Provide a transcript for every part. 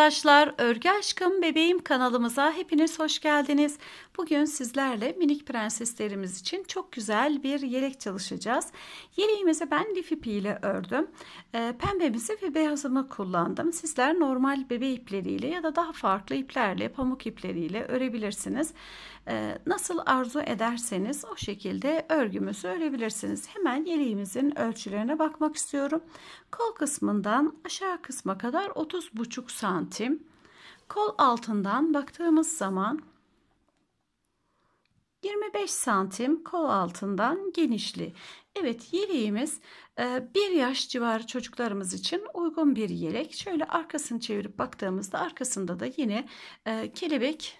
arkadaşlar, Örgü Aşkım Bebeğim kanalımıza hepiniz hoş geldiniz. Bugün sizlerle minik prenseslerimiz için çok güzel bir yelek çalışacağız. Yeleğimizi ben lif ile ördüm. Ee, pembemizi ve beyazımı kullandım. Sizler normal bebe ipleriyle ya da daha farklı iplerle, pamuk ipleriyle örebilirsiniz. Ee, nasıl arzu ederseniz o şekilde örgümüzü örebilirsiniz. Hemen yeleğimizin ölçülerine bakmak istiyorum. Kol kısmından aşağı kısma kadar 30,5 santim. Kol altından baktığımız zaman 25 santim kol altından genişli. Evet yeleğimiz e, bir yaş civarı çocuklarımız için uygun bir yelek. Şöyle arkasını çevirip baktığımızda arkasında da yine e, kelebek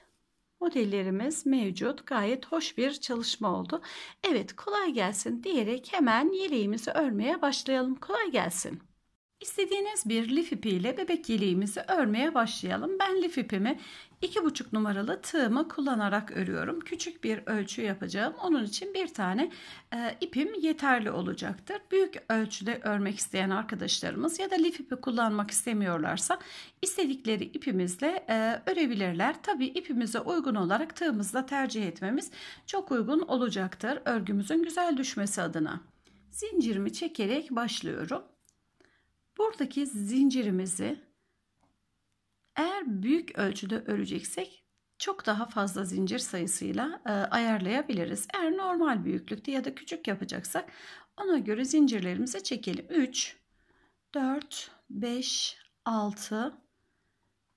modellerimiz mevcut. Gayet hoş bir çalışma oldu. Evet kolay gelsin diyerek hemen yeleğimizi örmeye başlayalım. Kolay gelsin. İstediğiniz bir lif ipiyle bebek yeleğimizi örmeye başlayalım. Ben lif ipimi 2,5 numaralı tığımı kullanarak örüyorum. Küçük bir ölçü yapacağım. Onun için bir tane e, ipim yeterli olacaktır. Büyük ölçüde örmek isteyen arkadaşlarımız ya da lif ipi kullanmak istemiyorlarsa istedikleri ipimizle e, örebilirler. Tabi ipimize uygun olarak tığımızla tercih etmemiz çok uygun olacaktır. Örgümüzün güzel düşmesi adına. Zincirimi çekerek başlıyorum. Buradaki zincirimizi eğer büyük ölçüde öreceksek çok daha fazla zincir sayısıyla e, ayarlayabiliriz. Eğer normal büyüklükte ya da küçük yapacaksak ona göre zincirlerimizi çekelim. 3, 4, 5, 6,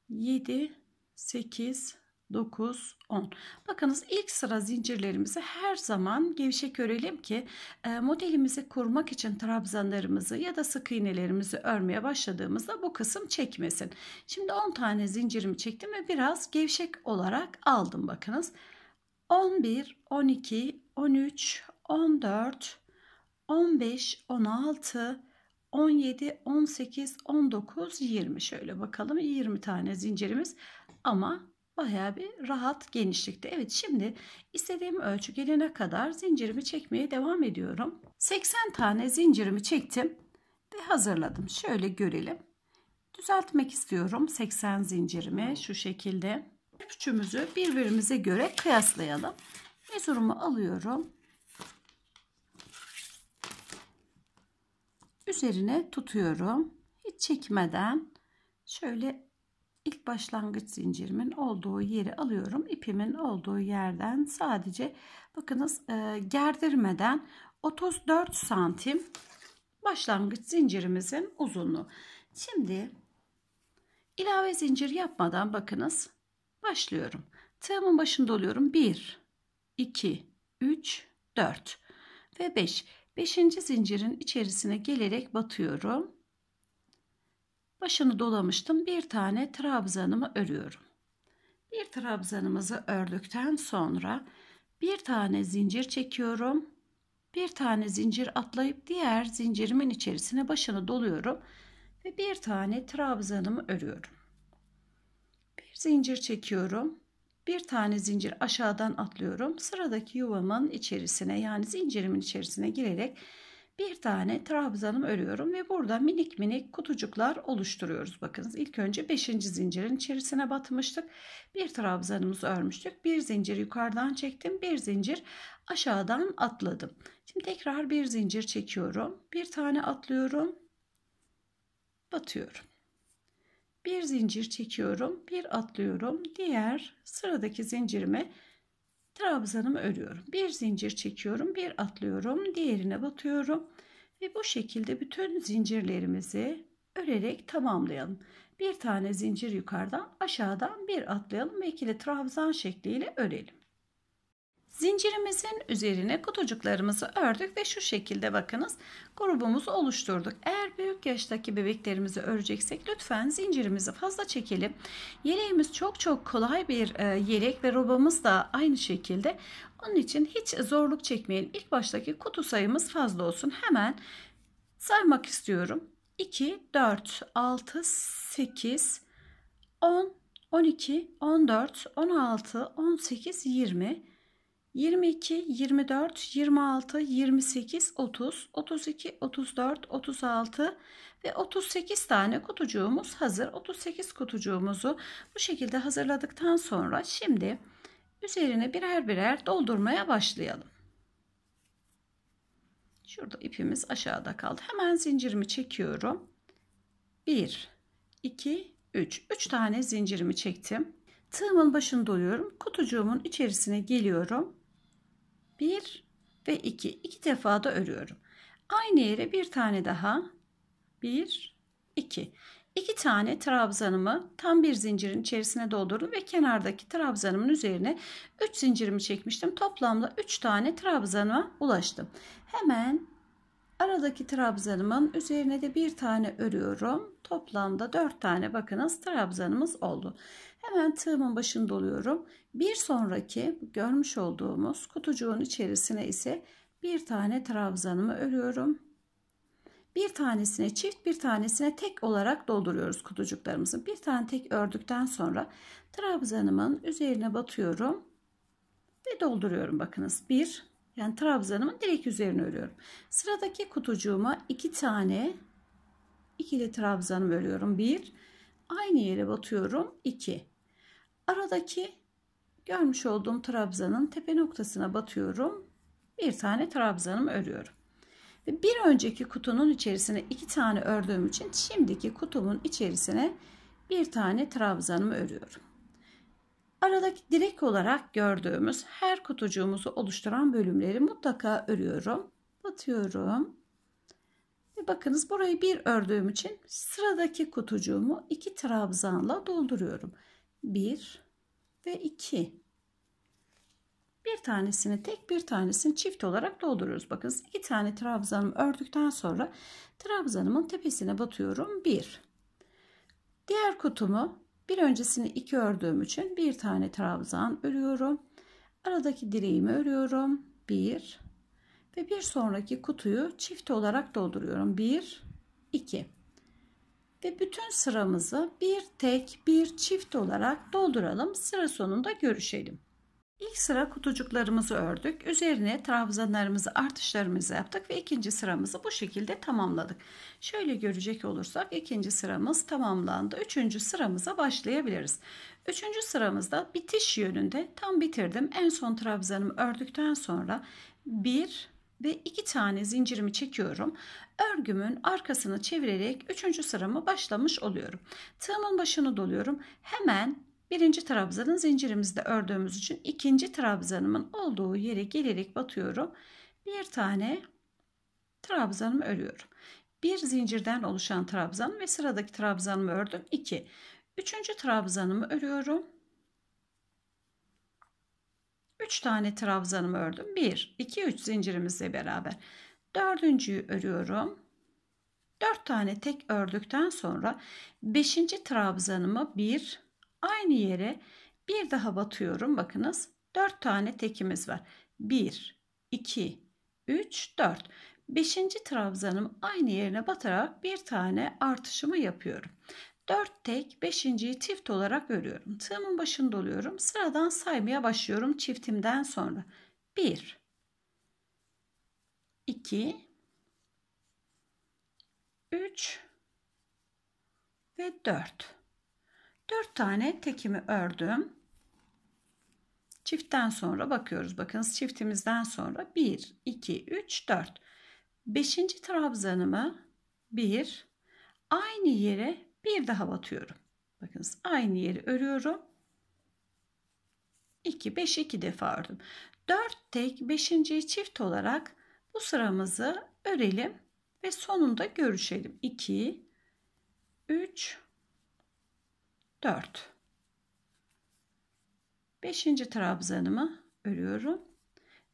7, 8, 9, 10. Bakınız ilk sıra zincirlerimizi her zaman gevşek örelim ki e, modelimizi kurmak için trabzanlarımızı ya da sık iğnelerimizi örmeye başladığımızda bu kısım çekmesin. Şimdi 10 tane zincirimi çektim ve biraz gevşek olarak aldım bakınız. 11, 12, 13, 14, 15, 16, 17, 18, 19, 20 şöyle bakalım 20 tane zincirimiz ama Bayağı bir rahat genişlikte. Evet şimdi istediğim ölçü gelene kadar zincirimi çekmeye devam ediyorum. 80 tane zincirimi çektim ve hazırladım. Şöyle görelim. Düzeltmek istiyorum 80 zincirimi şu şekilde. Küçümüzü birbirimize göre kıyaslayalım. Mezurumu alıyorum. Üzerine tutuyorum. Hiç çekmeden şöyle ilk başlangıç zincirimin olduğu yeri alıyorum. İpimin olduğu yerden sadece bakınız e, gerdirmeden 34 santim başlangıç zincirimizin uzunluğu. Şimdi ilave zincir yapmadan bakınız başlıyorum. Tığımın başında oluyorum. 1, 2, 3, 4 ve 5. Beş. 5. zincirin içerisine gelerek batıyorum. Başını dolamıştım. Bir tane trabzanımı örüyorum. Bir trabzanımızı ördükten sonra bir tane zincir çekiyorum. Bir tane zincir atlayıp diğer zincirimin içerisine başını doluyorum ve bir tane trabzanımı örüyorum. Bir zincir çekiyorum. Bir tane zincir aşağıdan atlıyorum. Sıradaki yuvamın içerisine yani zincirimin içerisine girerek bir tane trabzanım örüyorum ve burada minik minik kutucuklar oluşturuyoruz. Bakınız ilk önce 5. zincirin içerisine batmıştık. Bir trabzanımızı örmüştük. Bir zincir yukarıdan çektim. Bir zincir aşağıdan atladım. Şimdi tekrar bir zincir çekiyorum. Bir tane atlıyorum. Batıyorum. Bir zincir çekiyorum. Bir atlıyorum. Diğer sıradaki zincirimi trabzanımı örüyorum. Bir zincir çekiyorum, bir atlıyorum, diğerine batıyorum ve bu şekilde bütün zincirlerimizi örerek tamamlayalım. Bir tane zincir yukarıdan, aşağıdan bir atlayalım ve ikili trabzan şekliyle örelim. Zincirimizin üzerine kutucuklarımızı ördük ve şu şekilde bakınız grubumuzu oluşturduk. Eğer büyük yaştaki bebeklerimizi öreceksek lütfen zincirimizi fazla çekelim. Yeleğimiz çok çok kolay bir e, yelek ve robamız da aynı şekilde. Onun için hiç zorluk çekmeyelim. İlk baştaki kutu sayımız fazla olsun. Hemen saymak istiyorum. 2, 4, 6, 8, 10, 12, 14, 16, 18, 20, 22, 24, 26, 28, 30, 32, 34, 36 ve 38 tane kutucuğumuz hazır. 38 kutucuğumuzu bu şekilde hazırladıktan sonra şimdi üzerine birer birer doldurmaya başlayalım. Şurada ipimiz aşağıda kaldı. Hemen zincirimi çekiyorum. 1, 2, 3. 3 tane zincirimi çektim. Tığımın başını doluyorum. Kutucuğumun içerisine geliyorum 1 ve 2. iki defa da örüyorum. Aynı yere bir tane daha. 1, 2. İki tane trabzanımı tam bir zincirin içerisine doldurdum ve kenardaki trabzanımın üzerine 3 zincirimi çekmiştim. Toplamda 3 tane trabzan'a ulaştım. Hemen Aradaki trabzanımın üzerine de bir tane örüyorum. Toplamda dört tane bakınız trabzanımız oldu. Hemen tığımın başını doluyorum. Bir sonraki görmüş olduğumuz kutucuğun içerisine ise bir tane trabzanımı örüyorum. Bir tanesine çift bir tanesine tek olarak dolduruyoruz kutucuklarımızı. Bir tane tek ördükten sonra trabzanımın üzerine batıyorum ve dolduruyorum bakınız. 1 yani trabzanımın direkt üzerine örüyorum. Sıradaki kutucuğuma iki tane ikili trabzanım örüyorum. Bir aynı yere batıyorum. İki. aradaki görmüş olduğum trabzanın tepe noktasına batıyorum. Bir tane trabzanım örüyorum. Ve bir önceki kutunun içerisine iki tane ördüğüm için şimdiki kutumun içerisine bir tane trabzanımı örüyorum. Aradaki direk olarak gördüğümüz her kutucuğumuzu oluşturan bölümleri mutlaka örüyorum. Batıyorum. Ve bakınız burayı bir ördüğüm için sıradaki kutucuğumu iki trabzanla dolduruyorum. Bir ve iki. Bir tanesini tek bir tanesini çift olarak dolduruyoruz. Bakınız iki tane trabzanımı ördükten sonra trabzanımın tepesine batıyorum. Bir. Diğer kutumu bir öncesini iki ördüğüm için bir tane trabzan örüyorum. Aradaki direğimi örüyorum. Bir ve bir sonraki kutuyu çift olarak dolduruyorum. Bir, iki ve bütün sıramızı bir tek bir çift olarak dolduralım. Sıra sonunda görüşelim. İlk sıra kutucuklarımızı ördük. Üzerine trabzanlarımızı, artışlarımızı yaptık ve ikinci sıramızı bu şekilde tamamladık. Şöyle görecek olursak ikinci sıramız tamamlandı. Üçüncü sıramıza başlayabiliriz. Üçüncü sıramızda bitiş yönünde tam bitirdim. En son trabzanımı ördükten sonra bir ve iki tane zincirimi çekiyorum. Örgümün arkasını çevirerek üçüncü sıramı başlamış oluyorum. Tığımın başını doluyorum. Hemen Birinci trabzanın zincirimizde ördüğümüz için ikinci trabzanımın olduğu yere gelerek batıyorum. Bir tane trabzanımı örüyorum. Bir zincirden oluşan trabzan ve sıradaki trabzanımı ördüm. 2. Üçüncü trabzanımı örüyorum. 3 tane trabzanımı ördüm. 1, 2, 3 zincirimizle beraber. Dördüncüyü örüyorum. 4 tane tek ördükten sonra 5. trabzanımı 1, Aynı yere bir daha batıyorum. Bakınız 4 tane tekimiz var. 1, 2, 3, 4. 5. trabzanım aynı yerine batarak bir tane artışımı yapıyorum. 4 tek 5.yi çift olarak örüyorum. Tığımın başını doluyorum. Sıradan saymaya başlıyorum çiftimden sonra. 1 2 3 ve 4 4 tane tekimi ördüm. Çiftten sonra bakıyoruz. Bakınız çiftimizden sonra 1, 2, 3, 4. 5. trabzanımı 1 aynı yere bir daha batıyorum. Bakınız aynı yeri örüyorum. 2, 5, 2 defa ördüm. 4 tek 5. çift olarak bu sıramızı örelim ve sonunda görüşelim. 2, 3, 4. 5. trabzanımı örüyorum.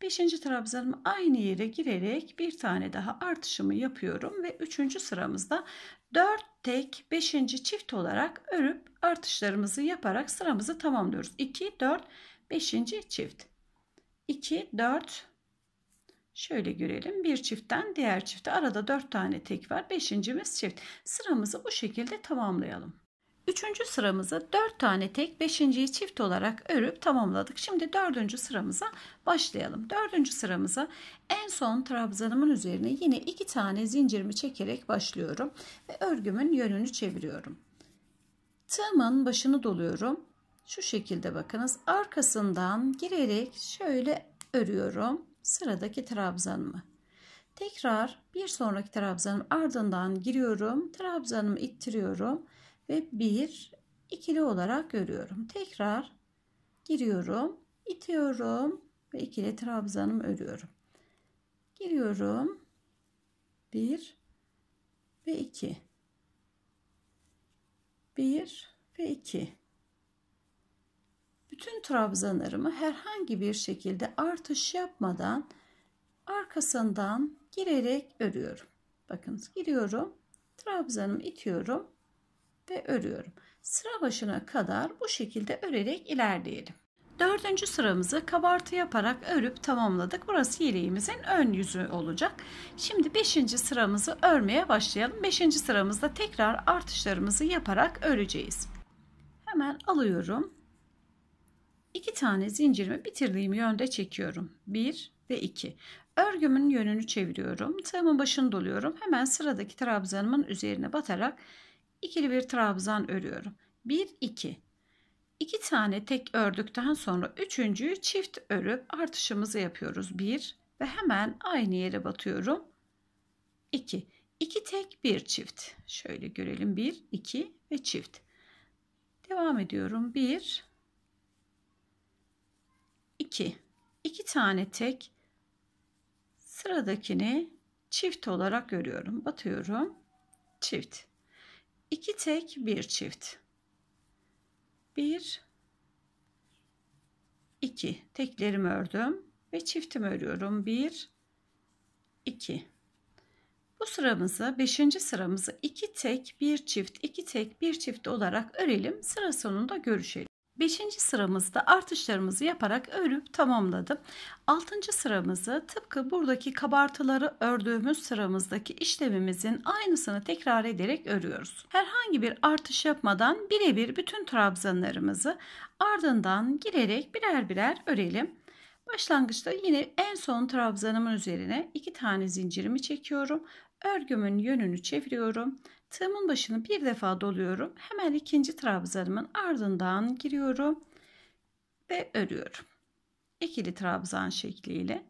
5. trabzanımı aynı yere girerek bir tane daha artışımı yapıyorum ve 3. sıramızda 4 tek 5. çift olarak örüp artışlarımızı yaparak sıramızı tamamlıyoruz. 2 4 5. çift. 2 4 Şöyle görelim. Bir çiftten diğer çifte arada 4 tane tek var. Beşincimiz çift. Sıramızı bu şekilde tamamlayalım. Üçüncü sıramızı dört tane tek, beşinciyi çift olarak örüp tamamladık. Şimdi dördüncü sıramıza başlayalım. Dördüncü sıramıza en son trabzanımın üzerine yine iki tane zincirimi çekerek başlıyorum. Ve örgümün yönünü çeviriyorum. Tığımın başını doluyorum. Şu şekilde bakınız arkasından girerek şöyle örüyorum sıradaki trabzanımı. Tekrar bir sonraki trabzanım ardından giriyorum. Trabzanımı ittiriyorum ve 1 ikili olarak görüyorum. Tekrar giriyorum, itiyorum ve ikili trabzanımı örüyorum. Giriyorum. 1 ve 2. 1 ve 2. Bütün trabzanlarımı herhangi bir şekilde artış yapmadan arkasından girerek örüyorum. Bakınız, giriyorum. Trabzanımı itiyorum ve örüyorum. Sıra başına kadar bu şekilde örerek ilerleyelim. Dördüncü sıramızı kabartı yaparak örüp tamamladık. Burası yeleğimizin ön yüzü olacak. Şimdi beşinci sıramızı örmeye başlayalım. Beşinci sıramızda tekrar artışlarımızı yaparak öreceğiz. Hemen alıyorum. İki tane zincirimi bitirdiğim yönde çekiyorum. Bir ve iki. Örgümün yönünü çeviriyorum. Tığımın başını doluyorum. Hemen sıradaki trabzanımın üzerine batarak ikili bir trabzan örüyorum. 1 2 2 tane tek ördükten sonra üçüncüyü çift örüp artışımızı yapıyoruz. 1 ve hemen aynı yere batıyorum. 2 2 tek bir çift. Şöyle görelim 1 2 ve çift. Devam ediyorum. 1 2 2 tane tek sıradakini çift olarak görüyorum. Batıyorum. Çift. 2 tek bir çift 1 2 teklerimi ördüm ve çiftimi örüyorum 1 2 bu sıramızı 5. sıramızı 2 tek bir çift 2 tek bir çift olarak örelim sıra sonunda görüşelim 5. sıramızda artışlarımızı yaparak örüp tamamladım. 6. sıramızı tıpkı buradaki kabartıları ördüğümüz sıramızdaki işlemimizin aynısını tekrar ederek örüyoruz. Herhangi bir artış yapmadan birebir bütün trabzanlarımızı ardından girerek birer birer örelim. Başlangıçta yine en son trabzanımın üzerine iki tane zincirimi çekiyorum. Örgümün yönünü çeviriyorum Tığımın başını bir defa doluyorum. Hemen ikinci trabzanımın ardından giriyorum ve örüyorum. İkili trabzan şekliyle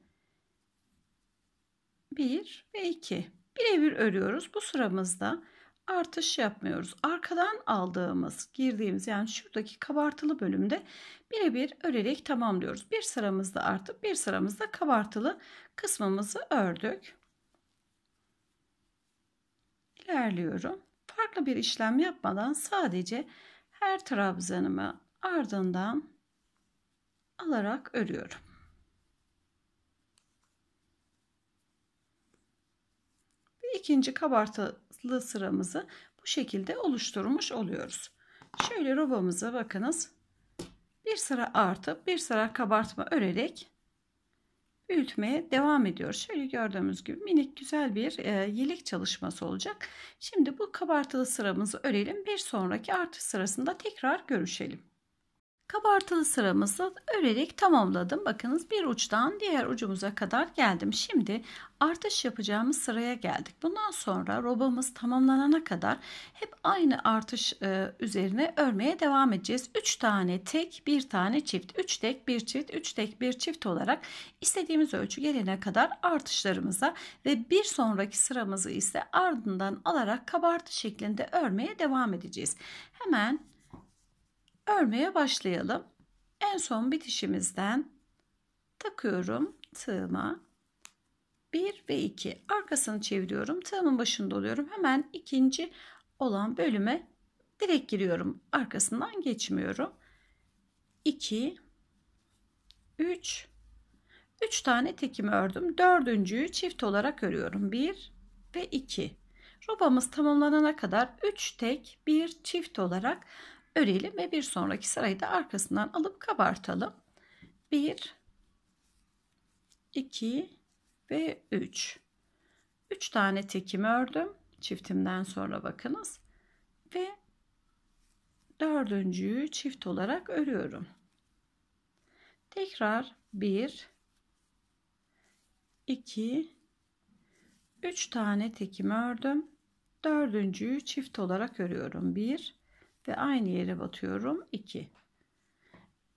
1 ve 2 birebir örüyoruz. Bu sıramızda artış yapmıyoruz. Arkadan aldığımız, girdiğimiz yani şuradaki kabartılı bölümde birebir örerek tamamlıyoruz. Bir sıramızda artık, bir sıramızda kabartılı kısmımızı ördük ilerliyorum. Farklı bir işlem yapmadan sadece her trabzanımı ardından alarak örüyorum. Ve ikinci kabartılı sıramızı bu şekilde oluşturmuş oluyoruz. Şöyle robamıza bakınız. Bir sıra artıp bir sıra kabartma örerek büyütmeye devam ediyor. Şöyle gördüğümüz gibi minik güzel bir e, yelek çalışması olacak. Şimdi bu kabartılı sıramızı örelim. Bir sonraki artış sırasında tekrar görüşelim kabartılı sıramızı örerek tamamladım. Bakınız bir uçtan diğer ucumuza kadar geldim. Şimdi artış yapacağımız sıraya geldik. Bundan sonra robamız tamamlanana kadar hep aynı artış e, üzerine örmeye devam edeceğiz. 3 tane tek, 1 tane çift, 3 tek, bir çift, 3 tek, bir çift olarak istediğimiz ölçü gelene kadar artışlarımıza ve bir sonraki sıramızı ise ardından alarak kabartı şeklinde örmeye devam edeceğiz. Hemen örmeye başlayalım. En son bitişimizden takıyorum tığıma 1 ve 2 arkasını çeviriyorum tığımın başında oluyorum hemen ikinci olan bölüme direkt giriyorum arkasından geçmiyorum 2 3 3 tane tekimi ördüm dördüncüyü çift olarak örüyorum 1 ve 2 robamız tamamlanana kadar 3 tek 1 çift olarak örelim ve bir sonraki sırayı da arkasından alıp kabartalım. 1 2 ve 3 3 tane tekimi ördüm. Çiftimden sonra bakınız. Ve dördüncüyü çift olarak örüyorum. Tekrar 1 2 3 tane tekimi ördüm. Dördüncüyü çift olarak örüyorum. 1 ve aynı yere batıyorum 2.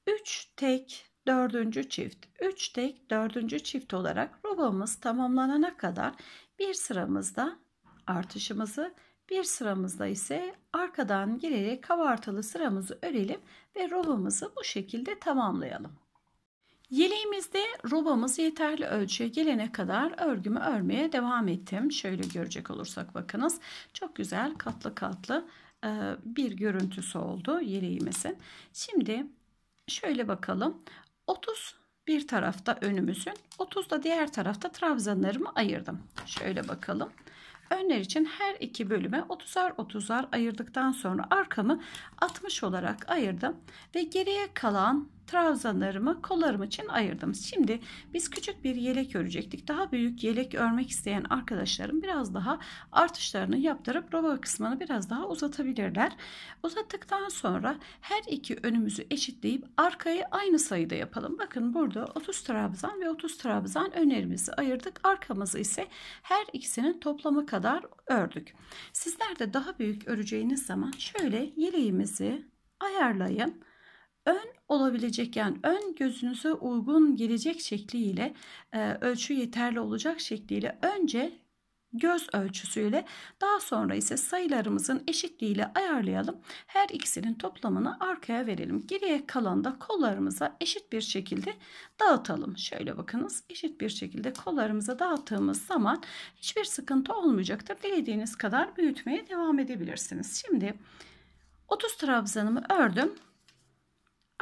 3 tek dördüncü çift 3 tek dördüncü çift olarak robamız tamamlanana kadar bir sıramızda artışımızı bir sıramızda ise arkadan girerek kabartılı sıramızı örelim ve robamızı bu şekilde tamamlayalım. Yeleğimizde robamız yeterli ölçüye gelene kadar örgümü örmeye devam ettim. Şöyle görecek olursak bakınız çok güzel katlı katlı e, bir görüntüsü oldu yeleğimizin. Şimdi şöyle bakalım. 30 bir tarafta önümüzün 30 da diğer tarafta trabzanlarımı ayırdım. Şöyle bakalım. Önler için her iki bölüme 30'ar 30'ar ayırdıktan sonra arkamı 60 olarak ayırdım ve geriye kalan trabzanlarımı kollarım için ayırdım. Şimdi biz küçük bir yelek örecektik. Daha büyük yelek örmek isteyen arkadaşlarım biraz daha artışlarını yaptırıp roba kısmını biraz daha uzatabilirler. Uzattıktan sonra her iki önümüzü eşitleyip arkayı aynı sayıda yapalım. Bakın burada 30 trabzan ve 30 trabzan önerimizi ayırdık. Arkamızı ise her ikisinin toplamı kadar ördük. Sizler de daha büyük öreceğiniz zaman şöyle yeleğimizi ayarlayın ön olabilecek yani ön gözünüze uygun gelecek şekliyle e, ölçü yeterli olacak şekliyle önce göz ölçüsüyle daha sonra ise sayılarımızın eşitliğiyle ayarlayalım. Her ikisinin toplamını arkaya verelim. Geriye kalan da kollarımıza eşit bir şekilde dağıtalım. Şöyle bakınız eşit bir şekilde kollarımıza dağıttığımız zaman hiçbir sıkıntı olmayacaktır. Dilediğiniz kadar büyütmeye devam edebilirsiniz. Şimdi 30 trabzanımı ördüm.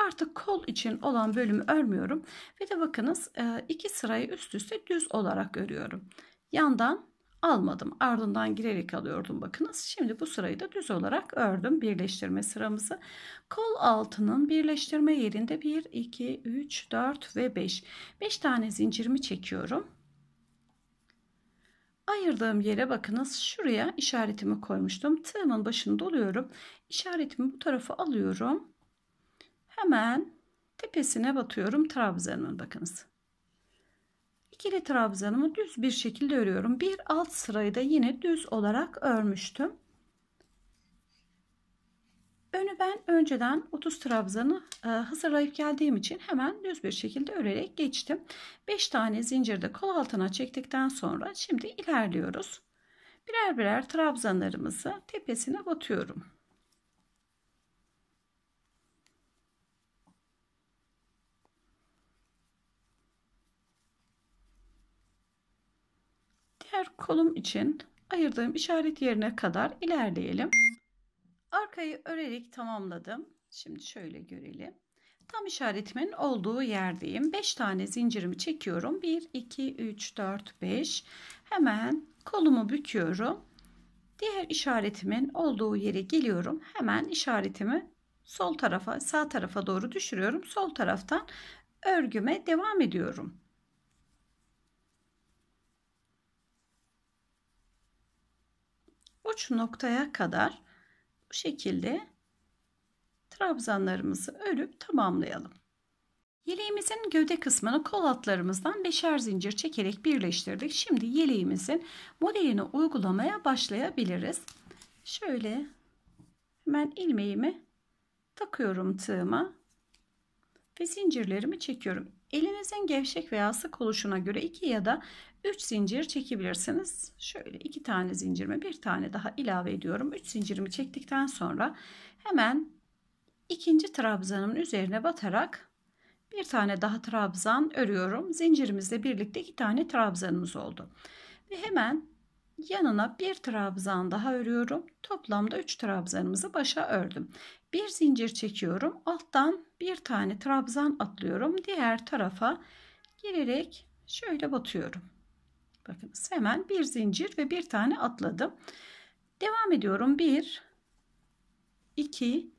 Artık kol için olan bölümü örmüyorum. Ve de bakınız e, iki sırayı üst üste düz olarak örüyorum. Yandan almadım. Ardından girerek alıyordum bakınız. Şimdi bu sırayı da düz olarak ördüm birleştirme sıramızı. Kol altının birleştirme yerinde 1, 2, 3, 4 ve 5. 5 tane zincirimi çekiyorum. Ayırdığım yere bakınız şuraya işaretimi koymuştum. Tığımın başını doluyorum. İşaretimi bu tarafa alıyorum. Hemen tepesine batıyorum trabzanımın bakınız. İkili trabzanımı düz bir şekilde örüyorum. Bir alt sırayı da yine düz olarak örmüştüm. Önü ben önceden 30 trabzanı e, hazırlayıp geldiğim için hemen düz bir şekilde örerek geçtim. 5 tane zincirde kol altına çektikten sonra şimdi ilerliyoruz. Birer birer trabzanlarımızı tepesine batıyorum. kolum için ayırdığım işaret yerine kadar ilerleyelim. Arkayı örerek tamamladım. Şimdi şöyle görelim. Tam işaretimin olduğu yerdeyim. 5 tane zincirimi çekiyorum. 1, 2, 3, 4, 5. Hemen kolumu büküyorum. Diğer işaretimin olduğu yere geliyorum. Hemen işaretimi sol tarafa, sağ tarafa doğru düşürüyorum. Sol taraftan örgüme devam ediyorum. uç noktaya kadar bu şekilde trabzanlarımızı örüp tamamlayalım. Yeleğimizin gövde kısmını kol altlarımızdan beşer zincir çekerek birleştirdik. Şimdi yeleğimizin modelini uygulamaya başlayabiliriz. Şöyle hemen ilmeğimi takıyorum tığıma ve zincirlerimi çekiyorum. Elinizin gevşek veya sık oluşuna göre 2 ya da 3 zincir çekebilirsiniz. Şöyle 2 tane zincirime bir tane daha ilave ediyorum. 3 zincirimi çektikten sonra hemen ikinci trabzanımın üzerine batarak bir tane daha trabzan örüyorum. Zincirimizle birlikte iki tane trabzanımız oldu. Ve hemen yanına bir trabzan daha örüyorum. Toplamda 3 trabzanımızı başa ördüm. Bir zincir çekiyorum. Alttan bir tane trabzan atlıyorum. Diğer tarafa girerek şöyle batıyorum. Bakınız hemen bir zincir ve bir tane atladım. Devam ediyorum. 1 2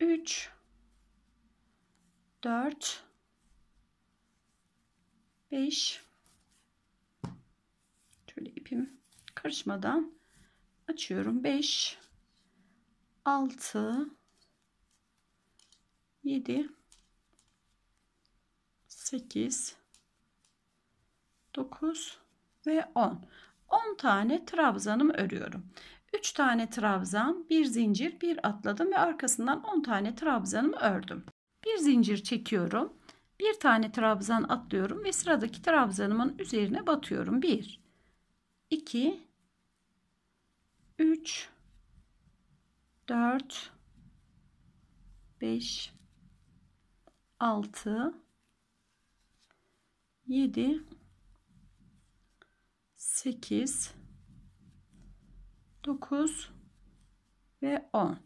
3 4 5 Şöyle ipim karışmadan açıyorum. 5 6 7 8 9 ve 10. 10 tane trabzanım örüyorum. 3 tane trabzan, bir zincir, bir atladım ve arkasından 10 tane trabzanımı ördüm. Bir zincir çekiyorum. Bir tane trabzan atlıyorum ve sıradaki trabzanımın üzerine batıyorum. 1 2 3 4 5 6 7 8 9 ve 10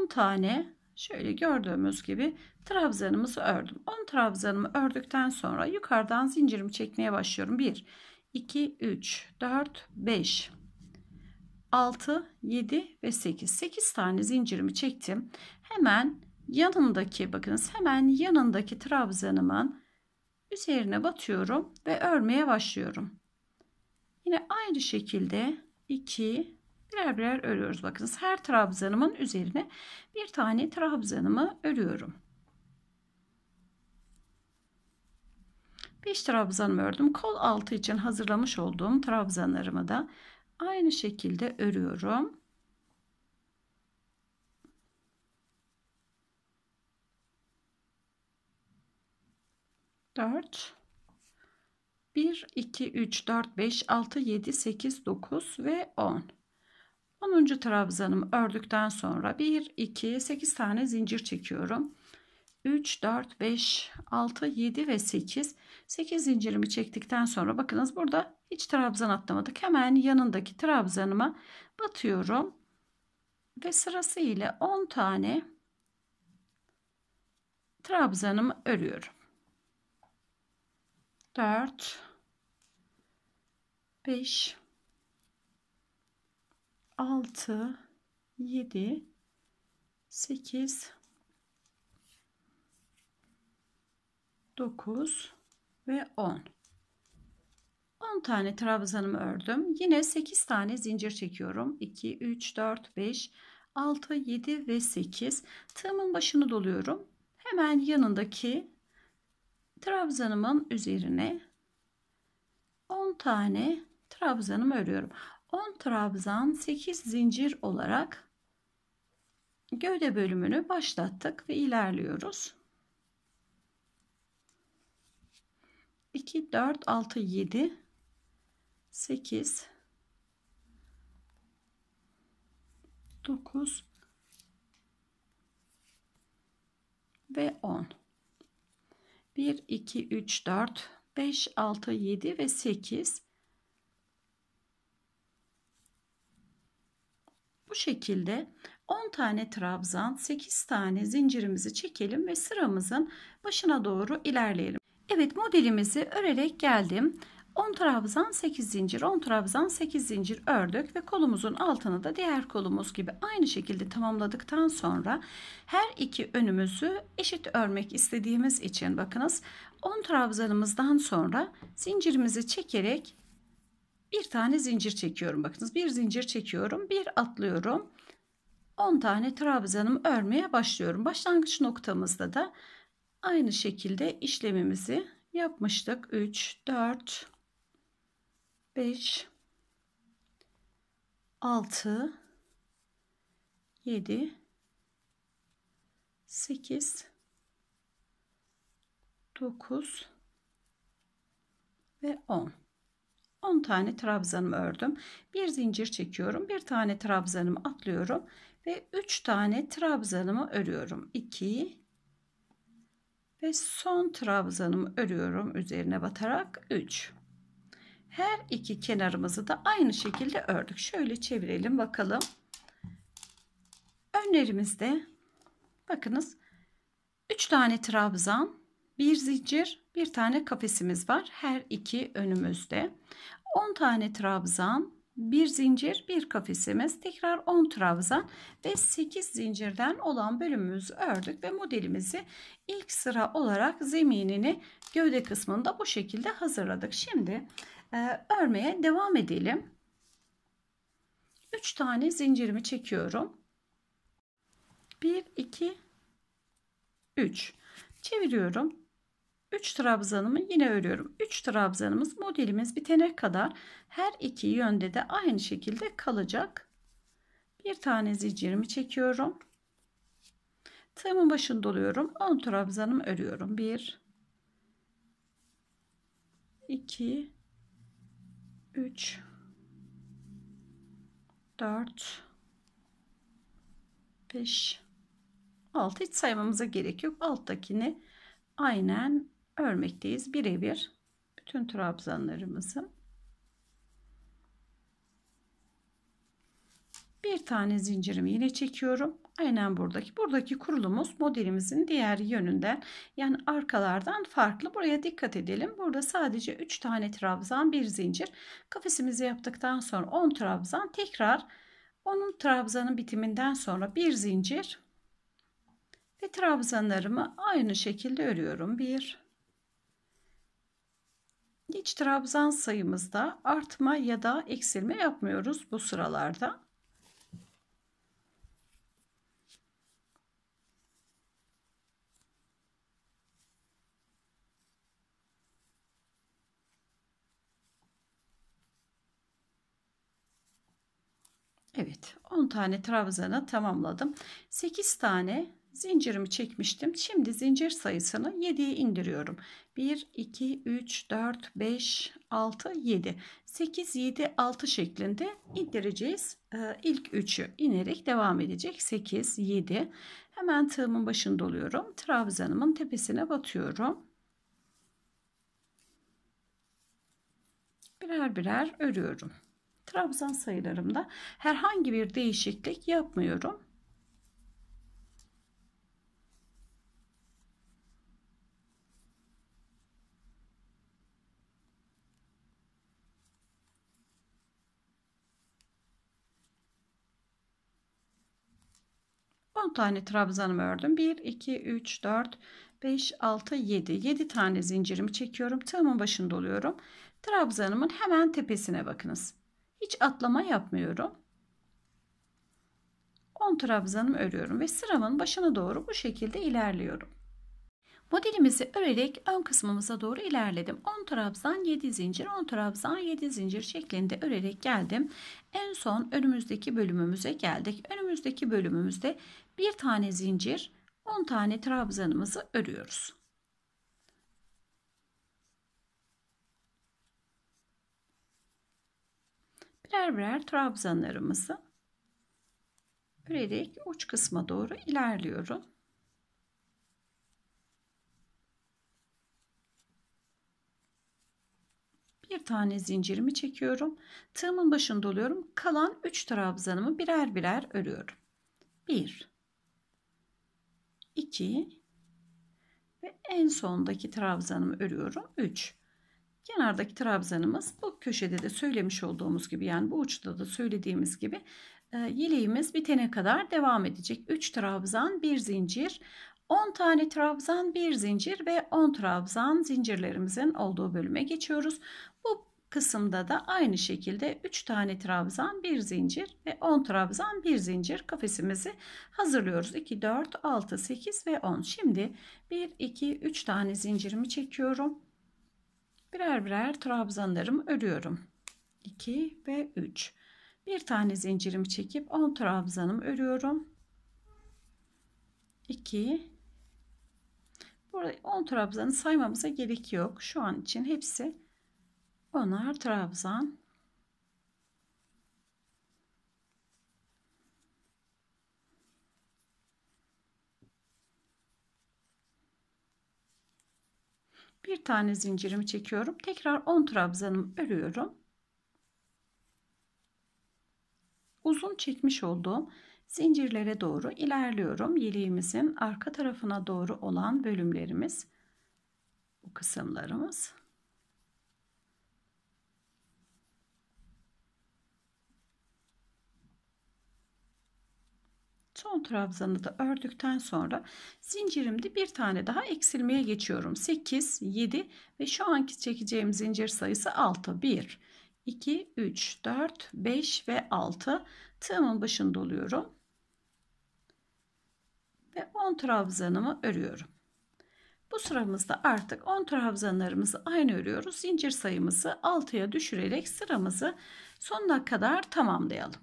10 tane şöyle gördüğümüz gibi trabzanımızı ördüm 10 trabzanımı ördükten sonra yukarıdan zincirimi çekmeye başlıyorum 1 2 3 4 5 6 7 ve 8 8 tane zincirimi çektim hemen yanındaki bakınız hemen yanındaki trabzanımın üzerine batıyorum ve örmeye başlıyorum Yine aynı şekilde 2 birer birer örüyoruz. Bakınız her trabzanımın üzerine bir tane trabzanımı örüyorum. 5 trabzanımı ördüm. Kol altı için hazırlamış olduğum trabzanlarımı da aynı şekilde örüyorum. Dört. 1, 2, 3, 4, 5, 6, 7, 8, 9 ve 10. 10. trabzanımı ördükten sonra 1, 2, 8 tane zincir çekiyorum. 3, 4, 5, 6, 7 ve 8. 8 zincirimi çektikten sonra bakınız burada hiç trabzan atlamadık. Hemen yanındaki trabzanıma batıyorum. Ve sırasıyla 10 tane trabzanımı örüyorum. 4 5 6 7 8 9 ve 10 10 tane trabzanımı ördüm. Yine 8 tane zincir çekiyorum. 2, 3, 4, 5, 6, 7 ve 8. Tığımın başını doluyorum. Hemen yanındaki trabzanımın üzerine 10 tane trabzanımı örüyorum. 10 trabzan 8 zincir olarak gövde bölümünü başlattık ve ilerliyoruz. 2 4 6 7 8 9 ve 10 1, 2, 3, 4, 5, 6, 7 ve 8. Bu şekilde 10 tane trabzan, 8 tane zincirimizi çekelim ve sıramızın başına doğru ilerleyelim. Evet modelimizi örerek geldim. 10 trabzan 8 zincir 10 trabzan 8 zincir ördük ve kolumuzun altını da diğer kolumuz gibi aynı şekilde tamamladıktan sonra her iki önümüzü eşit örmek istediğimiz için bakınız 10 trabzanımızdan sonra zincirimizi çekerek bir tane zincir çekiyorum bakınız bir zincir çekiyorum bir atlıyorum 10 tane trabzanımı örmeye başlıyorum başlangıç noktamızda da aynı şekilde işlemimizi yapmıştık 3 4 5 6 7 8 9 ve 10 10 tane trabzanımı ördüm bir zincir çekiyorum bir tane trabzanımı atlıyorum ve 3 tane trabzanımı örüyorum 2 ve son trabzanımı örüyorum üzerine batarak 3 her iki kenarımızı da aynı şekilde ördük. Şöyle çevirelim bakalım. Önlerimizde bakınız 3 tane trabzan, bir zincir, bir tane kafesimiz var. Her iki önümüzde. 10 tane trabzan, bir zincir, bir kafesimiz. Tekrar 10 trabzan ve 8 zincirden olan bölümümüzü ördük ve modelimizi ilk sıra olarak zeminini gövde kısmında bu şekilde hazırladık. Şimdi ee, örmeye devam edelim. 3 tane zincirimi çekiyorum. 1 2 3 çeviriyorum. 3 trabzanımı yine örüyorum. 3 trabzanımız modelimiz bitene kadar her iki yönde de aynı şekilde kalacak. Bir tane zincirimi çekiyorum. Tığımın başını doluyorum. 10 trabzanımı örüyorum. 1 2 3 4 5 6 hiç saymamıza gerek yok. Alttakini aynen örmekteyiz. Birebir bütün trabzanlarımızı bir tane zincirimi yine çekiyorum. Aynen buradaki. Buradaki kurulumuz modelimizin diğer yönünden yani arkalardan farklı. Buraya dikkat edelim. Burada sadece 3 tane trabzan bir zincir. Kafesimizi yaptıktan sonra 10 trabzan tekrar onun trabzanın bitiminden sonra bir zincir ve trabzanlarımı aynı şekilde örüyorum. Bir. Hiç trabzan sayımızda artma ya da eksilme yapmıyoruz bu sıralarda. Evet 10 tane trabzanı tamamladım. 8 tane zincirimi çekmiştim. Şimdi zincir sayısını 7'ye indiriyorum. 1, 2, 3, 4, 5, 6, 7. 8, 7, 6 şeklinde indireceğiz. Ee, ilk 3'ü inerek devam edecek. 8, 7. Hemen tığımın başında oluyorum. Trabzanımın tepesine batıyorum. Birer birer örüyorum trabzan sayılarımda herhangi bir değişiklik yapmıyorum. tane trabzanımı ördüm. 1, 2, 3, 4, 5, 6, 7. 7 tane zincirimi çekiyorum. Tığımın başında oluyorum. Trabzanımın hemen tepesine bakınız. Hiç atlama yapmıyorum. 10 trabzanımı örüyorum ve sıramın başına doğru bu şekilde ilerliyorum. Modelimizi örerek ön kısmımıza doğru ilerledim. 10 trabzan 7 zincir 10 trabzan 7 zincir şeklinde örerek geldim. En son önümüzdeki bölümümüze geldik. Önümüzdeki bölümümüzde bir tane zincir 10 tane trabzanımızı örüyoruz. birer birer trabzanlarımızı örerek uç kısma doğru ilerliyorum. Bir tane zincirimi çekiyorum. Tığımın başını doluyorum. Kalan 3 trabzanımı birer birer örüyorum. 1 2 ve en sondaki trabzanımı örüyorum. 3 Kenardaki trabzanımız bu köşede de söylemiş olduğumuz gibi yani bu uçta da söylediğimiz gibi e, yeleğimiz bitene kadar devam edecek. 3 trabzan, 1 zincir, 10 tane trabzan, 1 zincir ve 10 trabzan zincirlerimizin olduğu bölüme geçiyoruz. Bu kısımda da aynı şekilde 3 tane trabzan, 1 zincir ve 10 trabzan, 1 zincir kafesimizi hazırlıyoruz. 2, 4, 6, 8 ve 10. Şimdi 1, 2, 3 tane zincirimi çekiyorum. Birer birer trabzanlarımı örüyorum. 2 ve 3. Bir tane zincirimi çekip 10 trabzanımı örüyorum. 2 Burada 10 trabzanı saymamıza gerek yok. Şu an için hepsi onar trabzan bir tane zincirimi çekiyorum tekrar 10 trabzanımı örüyorum uzun çekmiş olduğum zincirlere doğru ilerliyorum yeleğimizin arka tarafına doğru olan bölümlerimiz bu kısımlarımız son trabzanı da ördükten sonra zincirimde bir tane daha eksilmeye geçiyorum. 8, 7 ve şu anki çekeceğim zincir sayısı 6. 1, 2, 3, 4, 5 ve 6. Tığımın başını doluyorum. Ve 10 trabzanımı örüyorum. Bu sıramızda artık 10 trabzanlarımızı aynı örüyoruz. Zincir sayımızı 6'ya düşürerek sıramızı sonuna kadar tamamlayalım.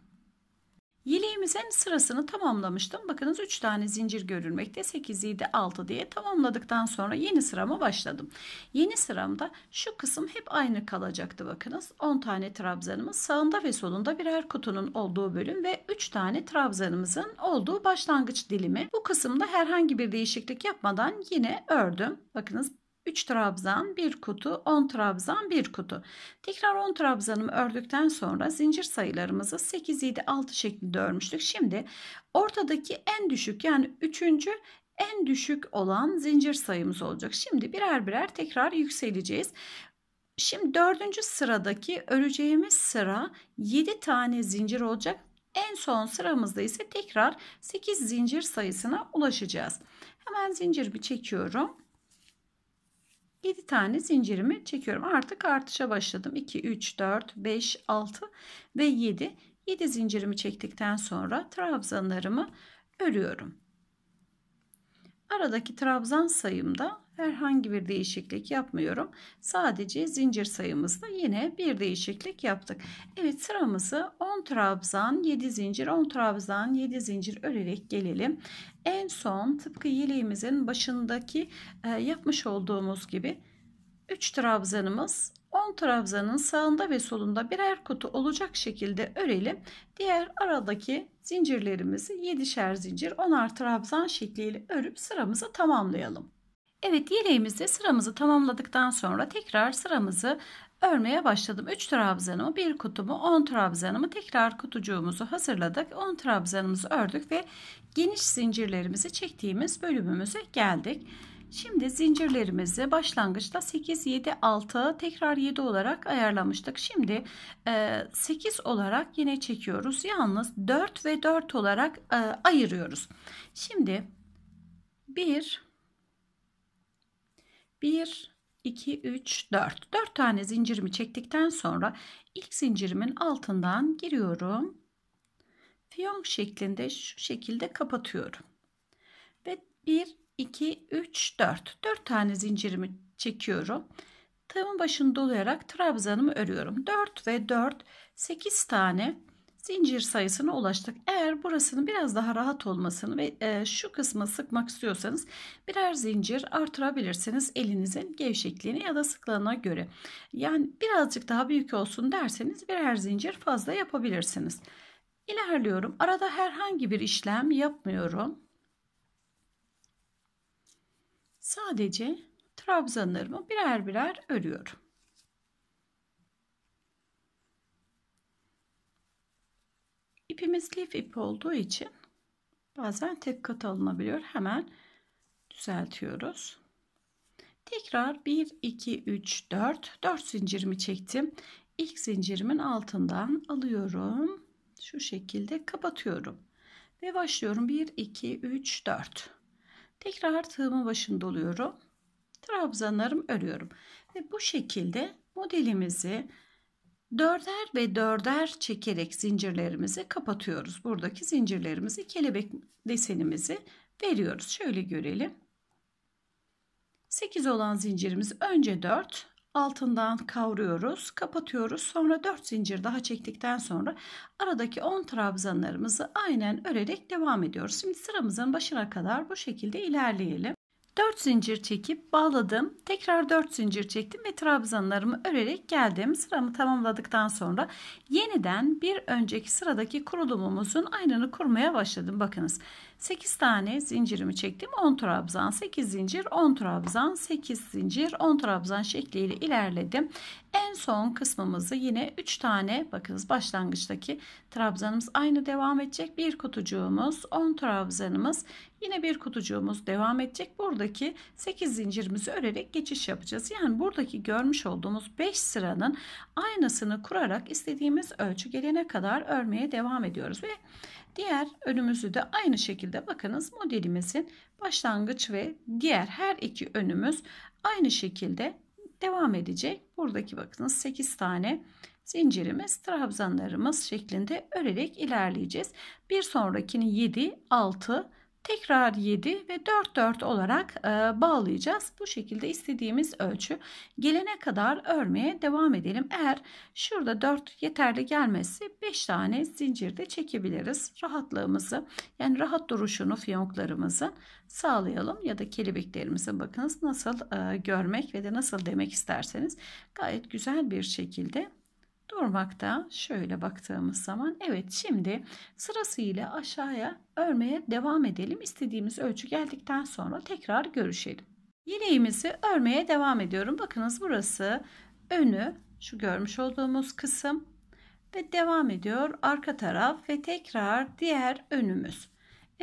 Yeleğimizin sırasını tamamlamıştım. Bakınız 3 tane zincir görülmekte. 8, 7, 6 diye tamamladıktan sonra yeni sırama başladım. Yeni sıramda şu kısım hep aynı kalacaktı bakınız. 10 tane trabzanımız sağında ve solunda birer kutunun olduğu bölüm ve 3 tane trabzanımızın olduğu başlangıç dilimi. Bu kısımda herhangi bir değişiklik yapmadan yine ördüm. Bakınız 3 trabzan, 1 kutu, 10 trabzan, 1 kutu. Tekrar 10 trabzanımı ördükten sonra zincir sayılarımızı 8, 7, 6 şeklinde örmüştük. Şimdi ortadaki en düşük yani üçüncü en düşük olan zincir sayımız olacak. Şimdi birer birer tekrar yükseleceğiz. Şimdi dördüncü sıradaki öreceğimiz sıra 7 tane zincir olacak. En son sıramızda ise tekrar 8 zincir sayısına ulaşacağız. Hemen zincir bir çekiyorum. 7 tane zincirimi çekiyorum. Artık artışa başladım. 2, 3, 4, 5, 6 ve 7. 7 zincirimi çektikten sonra trabzanlarımı örüyorum. Aradaki trabzan sayımda herhangi bir değişiklik yapmıyorum. Sadece zincir sayımızda yine bir değişiklik yaptık. Evet sıramızı 10 trabzan 7 zincir 10 trabzan 7 zincir örerek gelelim. En son tıpkı yeleğimizin başındaki e, yapmış olduğumuz gibi 3 trabzanımız 10 trabzanın sağında ve solunda birer kutu olacak şekilde örelim. Diğer aradaki zincirlerimizi 7'şer zincir 10'ar trabzan şekliyle örüp sıramızı tamamlayalım. Evet yeleğimizde sıramızı tamamladıktan sonra tekrar sıramızı örmeye başladım. 3 trabzanımı, 1 kutumu, 10 trabzanımı tekrar kutucuğumuzu hazırladık. 10 trabzanımızı ördük ve geniş zincirlerimizi çektiğimiz bölümümüze geldik. Şimdi zincirlerimizi başlangıçta 8, 7, 6 tekrar 7 olarak ayarlamıştık. Şimdi 8 e, olarak yine çekiyoruz. Yalnız 4 ve 4 olarak e, ayırıyoruz. Şimdi 1 1, 2, 3, 4. 4 tane zincirimi çektikten sonra ilk zincirimin altından giriyorum. Fiyonk şeklinde şu şekilde kapatıyorum. Ve 1, 2, 3, 4. 4 tane zincirimi çekiyorum. Tığımın başını dolayarak trabzanımı örüyorum. 4 ve 4, 8 tane zincir sayısına ulaştık. Eğer burasının biraz daha rahat olmasını ve e, şu kısmı sıkmak istiyorsanız birer zincir artırabilirsiniz elinizin gevşekliğine ya da sıklığına göre. Yani birazcık daha büyük olsun derseniz birer zincir fazla yapabilirsiniz. İlerliyorum. Arada herhangi bir işlem yapmıyorum. Sadece trabzanlarımı birer birer örüyorum. İpimiz lif ip olduğu için bazen tek kat alınabiliyor. Hemen düzeltiyoruz. Tekrar 1, 2, 3, 4. 4 zincirimi çektim. İlk zincirimin altından alıyorum. Şu şekilde kapatıyorum. Ve başlıyorum. 1, 2, 3, 4. Tekrar tığımın başında oluyorum. Trabzanlarımı örüyorum. Ve bu şekilde modelimizi dörder ve dörder çekerek zincirlerimizi kapatıyoruz. Buradaki zincirlerimizi kelebek desenimizi veriyoruz. Şöyle görelim. 8 olan zincirimiz önce 4 altından kavruyoruz kapatıyoruz sonra 4 zincir daha çektikten sonra aradaki 10 trabzanlarımızı aynen örerek devam ediyoruz şimdi sıramızın başına kadar bu şekilde ilerleyelim 4 zincir çekip bağladım. Tekrar 4 zincir çektim ve trabzanlarımı örerek geldim. Sıramı tamamladıktan sonra yeniden bir önceki sıradaki kurulumumuzun aynını kurmaya başladım. Bakınız 8 tane zincirimi çektim. 10 trabzan 8 zincir 10 trabzan 8 zincir 10 trabzan şekliyle ilerledim. En son kısmımızı yine 3 tane bakınız başlangıçtaki trabzanımız aynı devam edecek. Bir kutucuğumuz 10 trabzanımız yine bir kutucuğumuz devam edecek. Buradaki 8 zincirimizi örerek geçiş yapacağız. Yani buradaki görmüş olduğumuz 5 sıranın aynısını kurarak istediğimiz ölçü gelene kadar örmeye devam ediyoruz ve Diğer önümüzü de aynı şekilde bakınız modelimizin başlangıç ve diğer her iki önümüz aynı şekilde devam edecek. Buradaki bakınız 8 tane zincirimiz trabzanlarımız şeklinde örerek ilerleyeceğiz. Bir sonrakini 7, 6, Tekrar 7 ve 4 4 olarak e, bağlayacağız. Bu şekilde istediğimiz ölçü gelene kadar örmeye devam edelim. Eğer şurada 4 yeterli gelmezse 5 tane zincirde çekebiliriz. Rahatlığımızı yani rahat duruşunu fiyonklarımızı sağlayalım ya da kelebeklerimizi bakınız nasıl e, görmek ve de nasıl demek isterseniz gayet güzel bir şekilde durmakta. Şöyle baktığımız zaman evet şimdi sırasıyla aşağıya örmeye devam edelim. İstediğimiz ölçü geldikten sonra tekrar görüşelim. Yeleğimizi örmeye devam ediyorum. Bakınız burası önü şu görmüş olduğumuz kısım ve devam ediyor arka taraf ve tekrar diğer önümüz.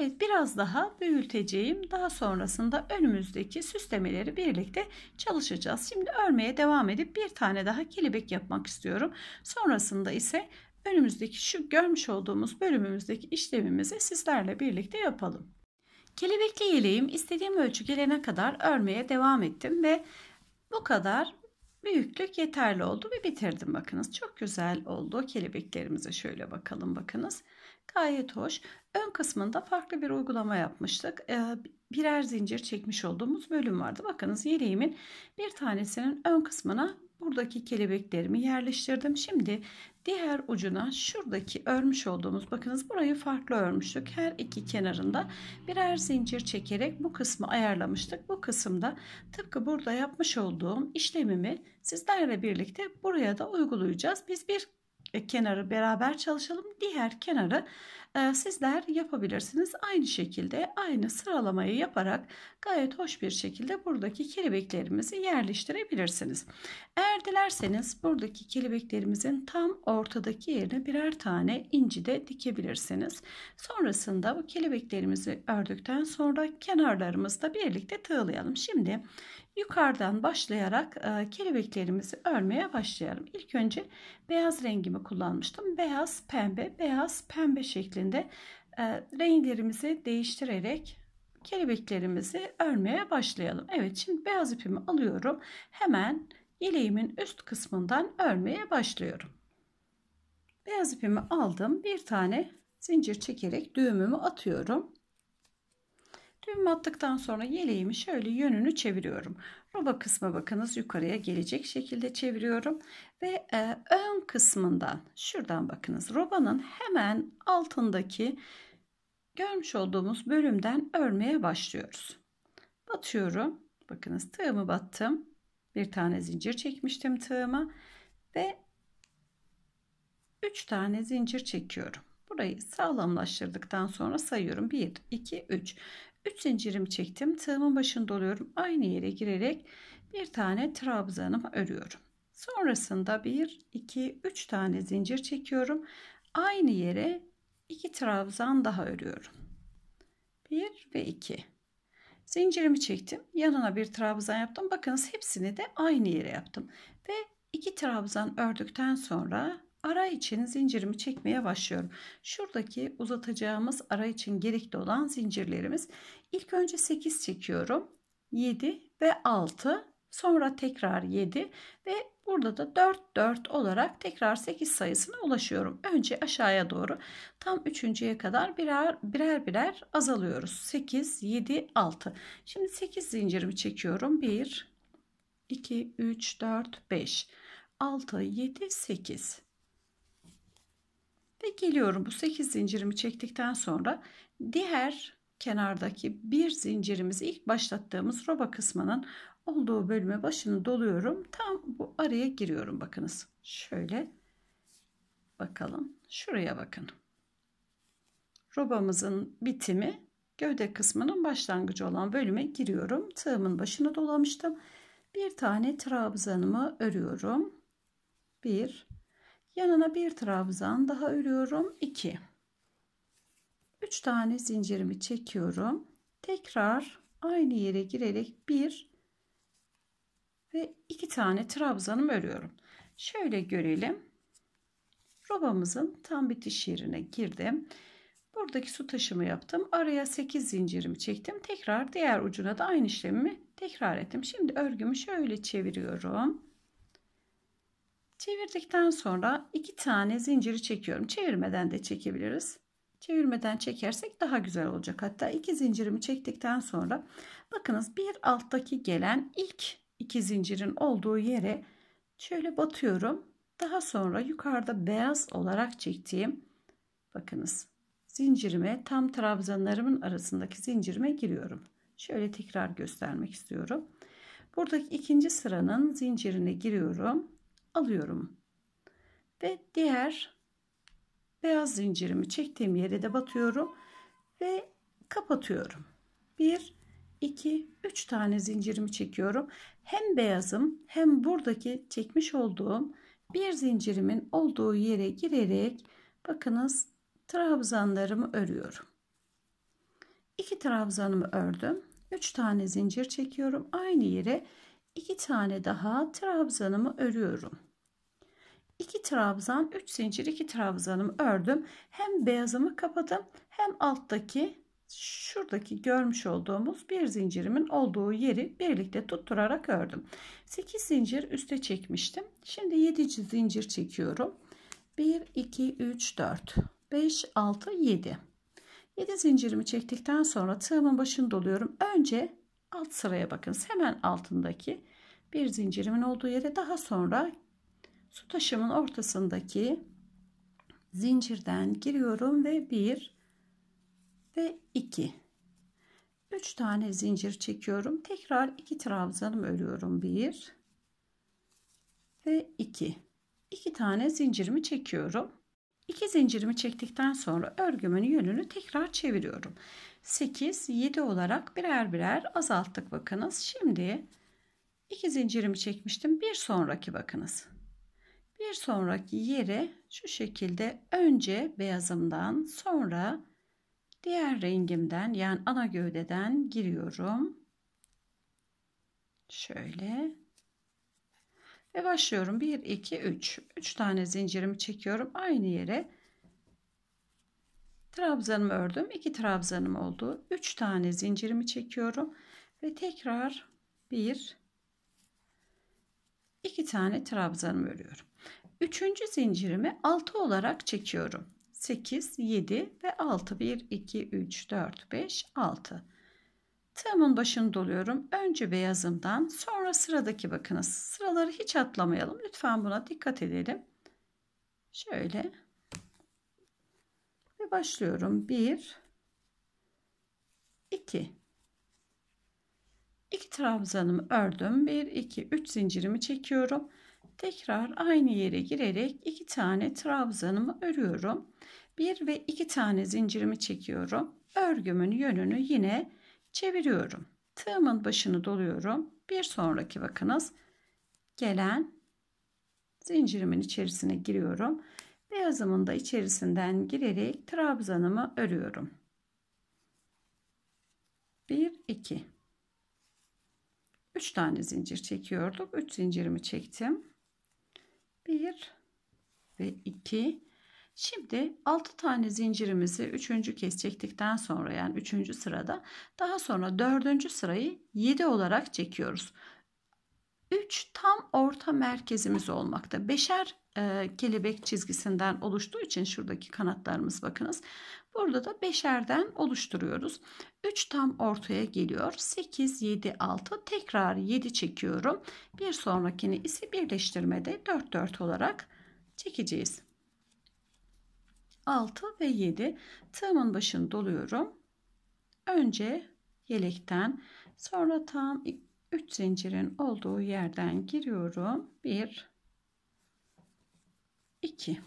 Evet biraz daha büyüteceğim. Daha sonrasında önümüzdeki süslemeleri birlikte çalışacağız. Şimdi örmeye devam edip bir tane daha kelebek yapmak istiyorum. Sonrasında ise önümüzdeki şu görmüş olduğumuz bölümümüzdeki işlemimizi sizlerle birlikte yapalım. Kelebekli yeleğim istediğim ölçü gelene kadar örmeye devam ettim ve bu kadar büyüklük yeterli oldu ve bitirdim bakınız. Çok güzel oldu. Kelebeklerimize şöyle bakalım bakınız. Gayet hoş. Ön kısmında farklı bir uygulama yapmıştık. Ee, birer zincir çekmiş olduğumuz bölüm vardı. Bakınız yeleğimin bir tanesinin ön kısmına buradaki kelebeklerimi yerleştirdim. Şimdi diğer ucuna şuradaki örmüş olduğumuz bakınız burayı farklı örmüştük. Her iki kenarında birer zincir çekerek bu kısmı ayarlamıştık. Bu kısımda tıpkı burada yapmış olduğum işlemimi sizlerle birlikte buraya da uygulayacağız. Biz bir e, kenarı beraber çalışalım. Diğer kenarı e, sizler yapabilirsiniz. Aynı şekilde aynı sıralamayı yaparak gayet hoş bir şekilde buradaki kelebeklerimizi yerleştirebilirsiniz. Eğer dilerseniz buradaki kelebeklerimizin tam ortadaki yerine birer tane inci de dikebilirsiniz. Sonrasında bu kelebeklerimizi ördükten sonra kenarlarımızda birlikte tığlayalım. Şimdi Yukarıdan başlayarak e, kelebeklerimizi örmeye başlayalım. İlk önce beyaz rengimi kullanmıştım. Beyaz, pembe, beyaz, pembe şeklinde e, renklerimizi değiştirerek kelebeklerimizi örmeye başlayalım. Evet şimdi beyaz ipimi alıyorum. Hemen yeleğimin üst kısmından örmeye başlıyorum. Beyaz ipimi aldım. Bir tane zincir çekerek düğümümü atıyorum. Düğüm attıktan sonra yeleğimi şöyle yönünü çeviriyorum. Roba kısmı bakınız yukarıya gelecek şekilde çeviriyorum. Ve e, ön kısmından şuradan bakınız robanın hemen altındaki görmüş olduğumuz bölümden örmeye başlıyoruz. Batıyorum. Bakınız tığımı battım. Bir tane zincir çekmiştim tığıma ve 3 tane zincir çekiyorum. Burayı sağlamlaştırdıktan sonra sayıyorum. 1, 2, 3. 3 zincirimi çektim. Tığımın başını doluyorum. Aynı yere girerek bir tane trabzanımı örüyorum. Sonrasında 1, 2, 3 tane zincir çekiyorum. Aynı yere 2 trabzan daha örüyorum. 1 ve 2. Zincirimi çektim. Yanına bir trabzan yaptım. Bakınız hepsini de aynı yere yaptım. Ve 2 trabzan ördükten sonra ara için zincirimi çekmeye başlıyorum. Şuradaki uzatacağımız ara için gerekli olan zincirlerimiz İlk önce 8 çekiyorum. 7 ve 6. Sonra tekrar 7 ve burada da 4 4 olarak tekrar 8 sayısına ulaşıyorum. Önce aşağıya doğru tam üçüncüye kadar birer birer birer azalıyoruz. 8 7 6. Şimdi 8 zincirimi çekiyorum. 1 2 3 4 5 6 7 8 ve geliyorum bu 8 zincirimi çektikten sonra diğer kenardaki bir zincirimizi ilk başlattığımız roba kısmının olduğu bölüme başını doluyorum. Tam bu araya giriyorum bakınız. Şöyle bakalım. Şuraya bakın. Robamızın bitimi gövde kısmının başlangıcı olan bölüme giriyorum. Tığımın başına dolamıştım. Bir tane trabzanımı örüyorum. Bir. Yanına bir trabzan daha örüyorum. İki. 3 tane zincirimi çekiyorum. Tekrar aynı yere girerek 1 ve 2 tane trabzanım örüyorum. Şöyle görelim. Robamızın tam bitiş yerine girdim. Buradaki su taşımı yaptım. Araya 8 zincirimi çektim. Tekrar diğer ucuna da aynı işlemi tekrar ettim. Şimdi örgümü şöyle çeviriyorum. Çevirdikten sonra iki tane zinciri çekiyorum. Çevirmeden de çekebiliriz çevirmeden çekersek daha güzel olacak. Hatta iki zincirimi çektikten sonra bakınız bir alttaki gelen ilk iki zincirin olduğu yere şöyle batıyorum. Daha sonra yukarıda beyaz olarak çektiğim bakınız zincirime tam trabzanlarımın arasındaki zincirime giriyorum. Şöyle tekrar göstermek istiyorum. Buradaki ikinci sıranın zincirine giriyorum. Alıyorum. Ve diğer Beyaz zincirimi çektiğim yere de batıyorum ve kapatıyorum. 1 2 3 tane zincirimi çekiyorum. Hem beyazım hem buradaki çekmiş olduğum bir zincirimin olduğu yere girerek bakınız trabzanlarımı örüyorum. 2 trabzanımı ördüm. 3 tane zincir çekiyorum. Aynı yere 2 tane daha trabzanımı örüyorum. 2 trabzan 3 zincir 2 trabzanımı ördüm. Hem beyazımı kapadım hem alttaki şuradaki görmüş olduğumuz bir zincirimin olduğu yeri birlikte tutturarak ördüm. 8 zincir üste çekmiştim. Şimdi 7 zincir çekiyorum. 1 2 3 4 5 6 7 7 zincirimi çektikten sonra tığımın başını doluyorum. Önce alt sıraya bakın. Hemen altındaki bir zincirimin olduğu yere daha sonra su taşımın ortasındaki zincirden giriyorum ve 1 ve 2 3 tane zincir çekiyorum tekrar 2 trabzanım örüyorum 1 ve 2 2 tane zincirimi çekiyorum 2 zincirimi çektikten sonra örgümün yönünü tekrar çeviriyorum 8 7 olarak birer birer azalttık bakınız şimdi 2 zincirimi çekmiştim bir sonraki bakınız bir sonraki yere şu şekilde önce beyazımdan sonra diğer rengimden yani ana gövdeden giriyorum. Şöyle ve başlıyorum 1 2 3 3 tane zincirimi çekiyorum aynı yere trabzanımı ördüm 2 trabzanım oldu 3 tane zincirimi çekiyorum ve tekrar 1 2 tane trabzanımı örüyorum Üçüncü zincirimi 6 olarak çekiyorum. 8, 7 ve 6. 1, 2, 3, 4, 5, 6. Tığımın başını doluyorum. Önce beyazımdan sonra sıradaki bakınız. Sıraları hiç atlamayalım. Lütfen buna dikkat edelim. Şöyle. Ve başlıyorum. 1, 2. 2 trabzanımı ördüm. 1, 2, 3 zincirimi çekiyorum tekrar aynı yere girerek iki tane trabzanımı örüyorum. Bir ve iki tane zincirimi çekiyorum. Örgümün yönünü yine çeviriyorum. Tığımın başını doluyorum. Bir sonraki bakınız gelen zincirimin içerisine giriyorum. Beyazımın da içerisinden girerek trabzanımı örüyorum. 1 2 3 tane zincir çekiyorduk. 3 zincirimi çektim. 1 ve 2 Şimdi 6 tane zincirimizi 3. kez çektikten sonra yani 3. sırada daha sonra 4. sırayı 7 olarak çekiyoruz. 3 tam orta merkezimiz olmakta. 5'er e, kelebek çizgisinden oluştuğu için şuradaki kanatlarımız bakınız. Burada da beşerden oluşturuyoruz. 3 tam ortaya geliyor. 8, 7, 6 tekrar 7 çekiyorum. Bir sonrakini ise birleştirmede 4, 4 olarak çekeceğiz. 6 ve 7 tığımın başını doluyorum. Önce yelekten sonra tam 3 zincirin olduğu yerden giriyorum. 1 2.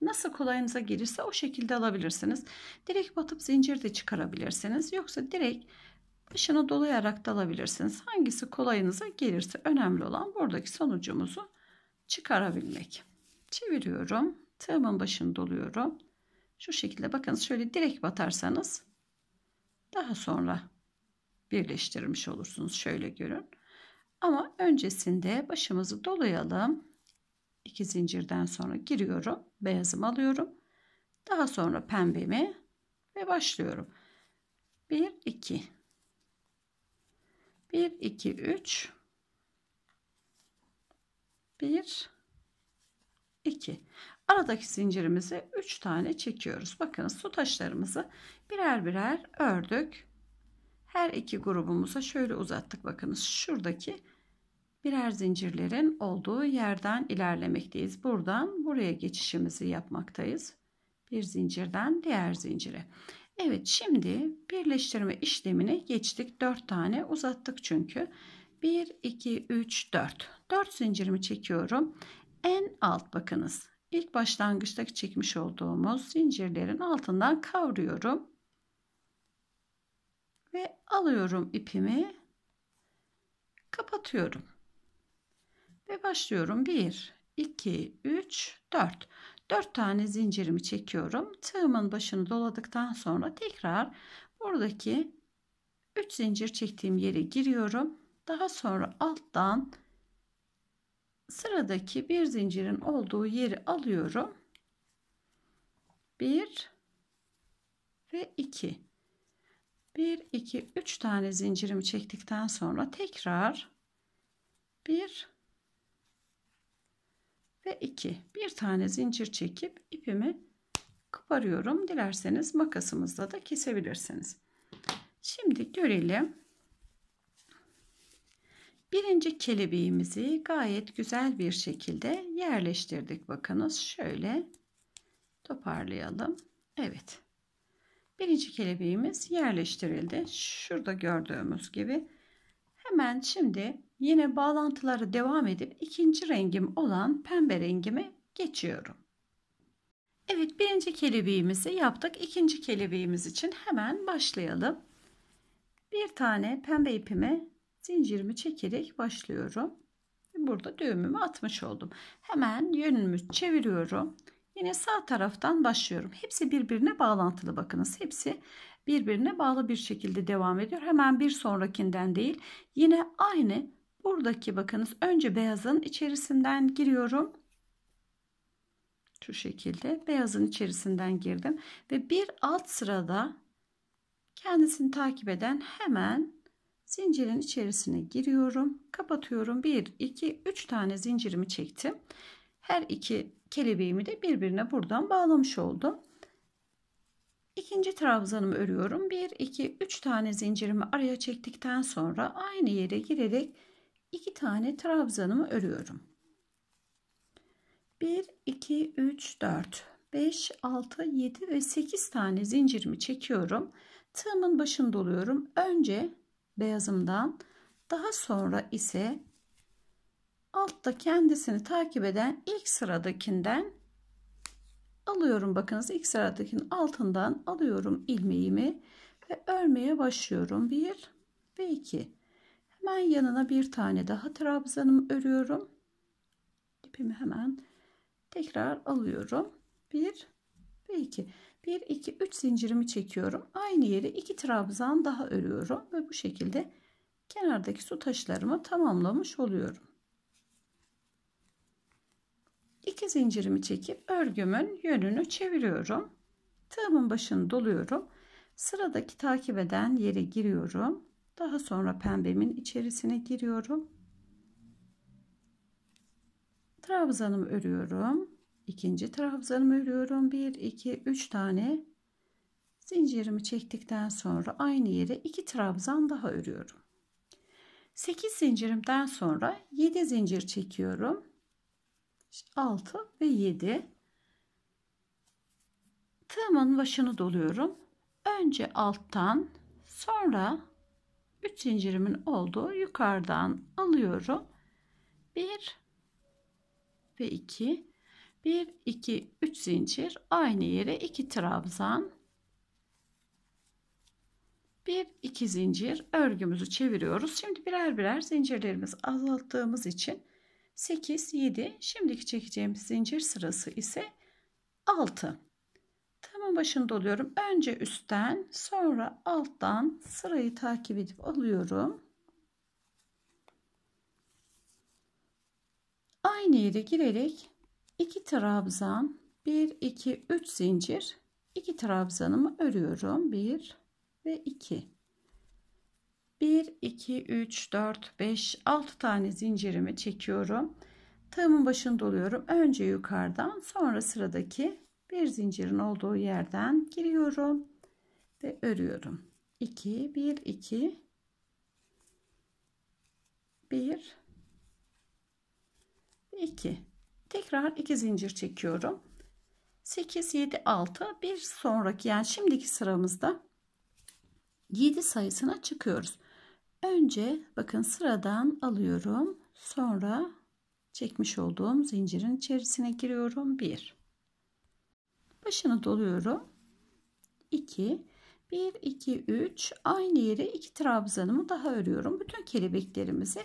Nasıl kolayınıza gelirse o şekilde alabilirsiniz. Direkt batıp zincir de çıkarabilirsiniz. Yoksa direkt başını dolayarak da alabilirsiniz. Hangisi kolayınıza gelirse önemli olan buradaki sonucumuzu çıkarabilmek. Çeviriyorum. Tığımın başını doluyorum. Şu şekilde bakın şöyle direkt batarsanız daha sonra birleştirmiş olursunuz. Şöyle görün. Ama öncesinde başımızı dolayalım. 2 zincirden sonra giriyorum. Beyazımı alıyorum. Daha sonra pembemi ve başlıyorum. 1 2 1 2 3 1 2 aradaki zincirimizi 3 tane çekiyoruz. Bakınız, su taşlarımızı birer birer ördük. Her iki grubumuza şöyle uzattık. Bakınız şuradaki birer zincirlerin olduğu yerden ilerlemekteyiz. Buradan buraya geçişimizi yapmaktayız. Bir zincirden diğer zincire. Evet şimdi birleştirme işlemine geçtik. 4 tane uzattık çünkü. 1, 2, 3, 4. 4 zincirimi çekiyorum. En alt bakınız. İlk başlangıçtaki çekmiş olduğumuz zincirlerin altından kavruyorum. Ve alıyorum ipimi. Kapatıyorum. Ve başlıyorum. 1, 2, 3, 4. 4 tane zincirimi çekiyorum. Tığımın başını doladıktan sonra tekrar buradaki 3 zincir çektiğim yere giriyorum. Daha sonra alttan sıradaki bir zincirin olduğu yeri alıyorum. 1 ve 2. 1 2 3 tane zincirimi çektikten sonra tekrar 1 ve 2. Bir tane zincir çekip ipimi koparıyorum. Dilerseniz makasımızla da kesebilirsiniz. Şimdi görelim. Birinci kelebeğimizi gayet güzel bir şekilde yerleştirdik. Bakınız şöyle toparlayalım. Evet. Birinci kelebeğimiz yerleştirildi. Şurada gördüğümüz gibi. Hemen şimdi Yine bağlantıları devam edip ikinci rengim olan pembe rengime geçiyorum. Evet birinci kelebeğimizi yaptık. İkinci kelebeğimiz için hemen başlayalım. Bir tane pembe ipime zincirimi çekerek başlıyorum. Burada düğümümü atmış oldum. Hemen yönümü çeviriyorum. Yine sağ taraftan başlıyorum. Hepsi birbirine bağlantılı bakınız. Hepsi birbirine bağlı bir şekilde devam ediyor. Hemen bir sonrakinden değil. Yine aynı buradaki bakınız önce beyazın içerisinden giriyorum. Şu şekilde beyazın içerisinden girdim ve bir alt sırada kendisini takip eden hemen zincirin içerisine giriyorum. Kapatıyorum. 1 2 3 tane zincirimi çektim. Her iki kelebeğimi de birbirine buradan bağlamış oldum. İkinci trabzanımı örüyorum. 1 2 3 tane zincirimi araya çektikten sonra aynı yere girerek 2 tane trabzanımı örüyorum. 1 2 3 4 5 6 7 ve 8 tane zincirimi çekiyorum. Tığımın başını doluyorum. Önce beyazımdan daha sonra ise altta kendisini takip eden ilk sıradakinden alıyorum. Bakınız ilk sıradakinin altından alıyorum ilmeğimi ve örmeye başlıyorum. 1 ve 2 Hemen yanına bir tane daha trabzanımı örüyorum. ipimi hemen tekrar alıyorum. 1 ve 2. 1 2 3 zincirimi çekiyorum. Aynı yere 2 trabzan daha örüyorum ve bu şekilde kenardaki su taşlarımı tamamlamış oluyorum. 2 zincirimi çekip örgümün yönünü çeviriyorum. Tığımın başını doluyorum. Sıradaki takip eden yere giriyorum. Daha sonra pembemin içerisine giriyorum. Trabzanımı örüyorum. İkinci trabzanımı örüyorum. 1 2 3 tane zincirimi çektikten sonra aynı yere 2 trabzan daha örüyorum. 8 zincirimden sonra 7 zincir çekiyorum. 6 ve 7 tığımın başını doluyorum. Önce alttan sonra 3 zincirimin olduğu yukarıdan alıyorum. 1 ve 2 1 2 3 zincir aynı yere 2 trabzan 1 2 zincir örgümüzü çeviriyoruz. Şimdi birer birer zincirlerimiz azalttığımız için 8 7 şimdiki çekeceğimiz zincir sırası ise 6 Sıramın başında oluyorum. Önce üstten sonra alttan sırayı takip edip alıyorum. Aynı yere girerek 2 trabzan 1 2 3 zincir iki trabzanımı örüyorum. 1 ve 2. 1 2 3 4 5 6 tane zincirimi çekiyorum. Tığımın başını doluyorum. Önce yukarıdan sonra sıradaki bir zincirin olduğu yerden giriyorum ve örüyorum 2 1 2 1 2 tekrar 2 zincir çekiyorum 8 7 6 bir sonraki yani şimdiki sıramızda 7 sayısına çıkıyoruz önce bakın sıradan alıyorum sonra çekmiş olduğum zincirin içerisine giriyorum 1 başını doluyorum 2 1 2 3 aynı yere iki trabzanımı daha örüyorum bütün kelebeklerimizi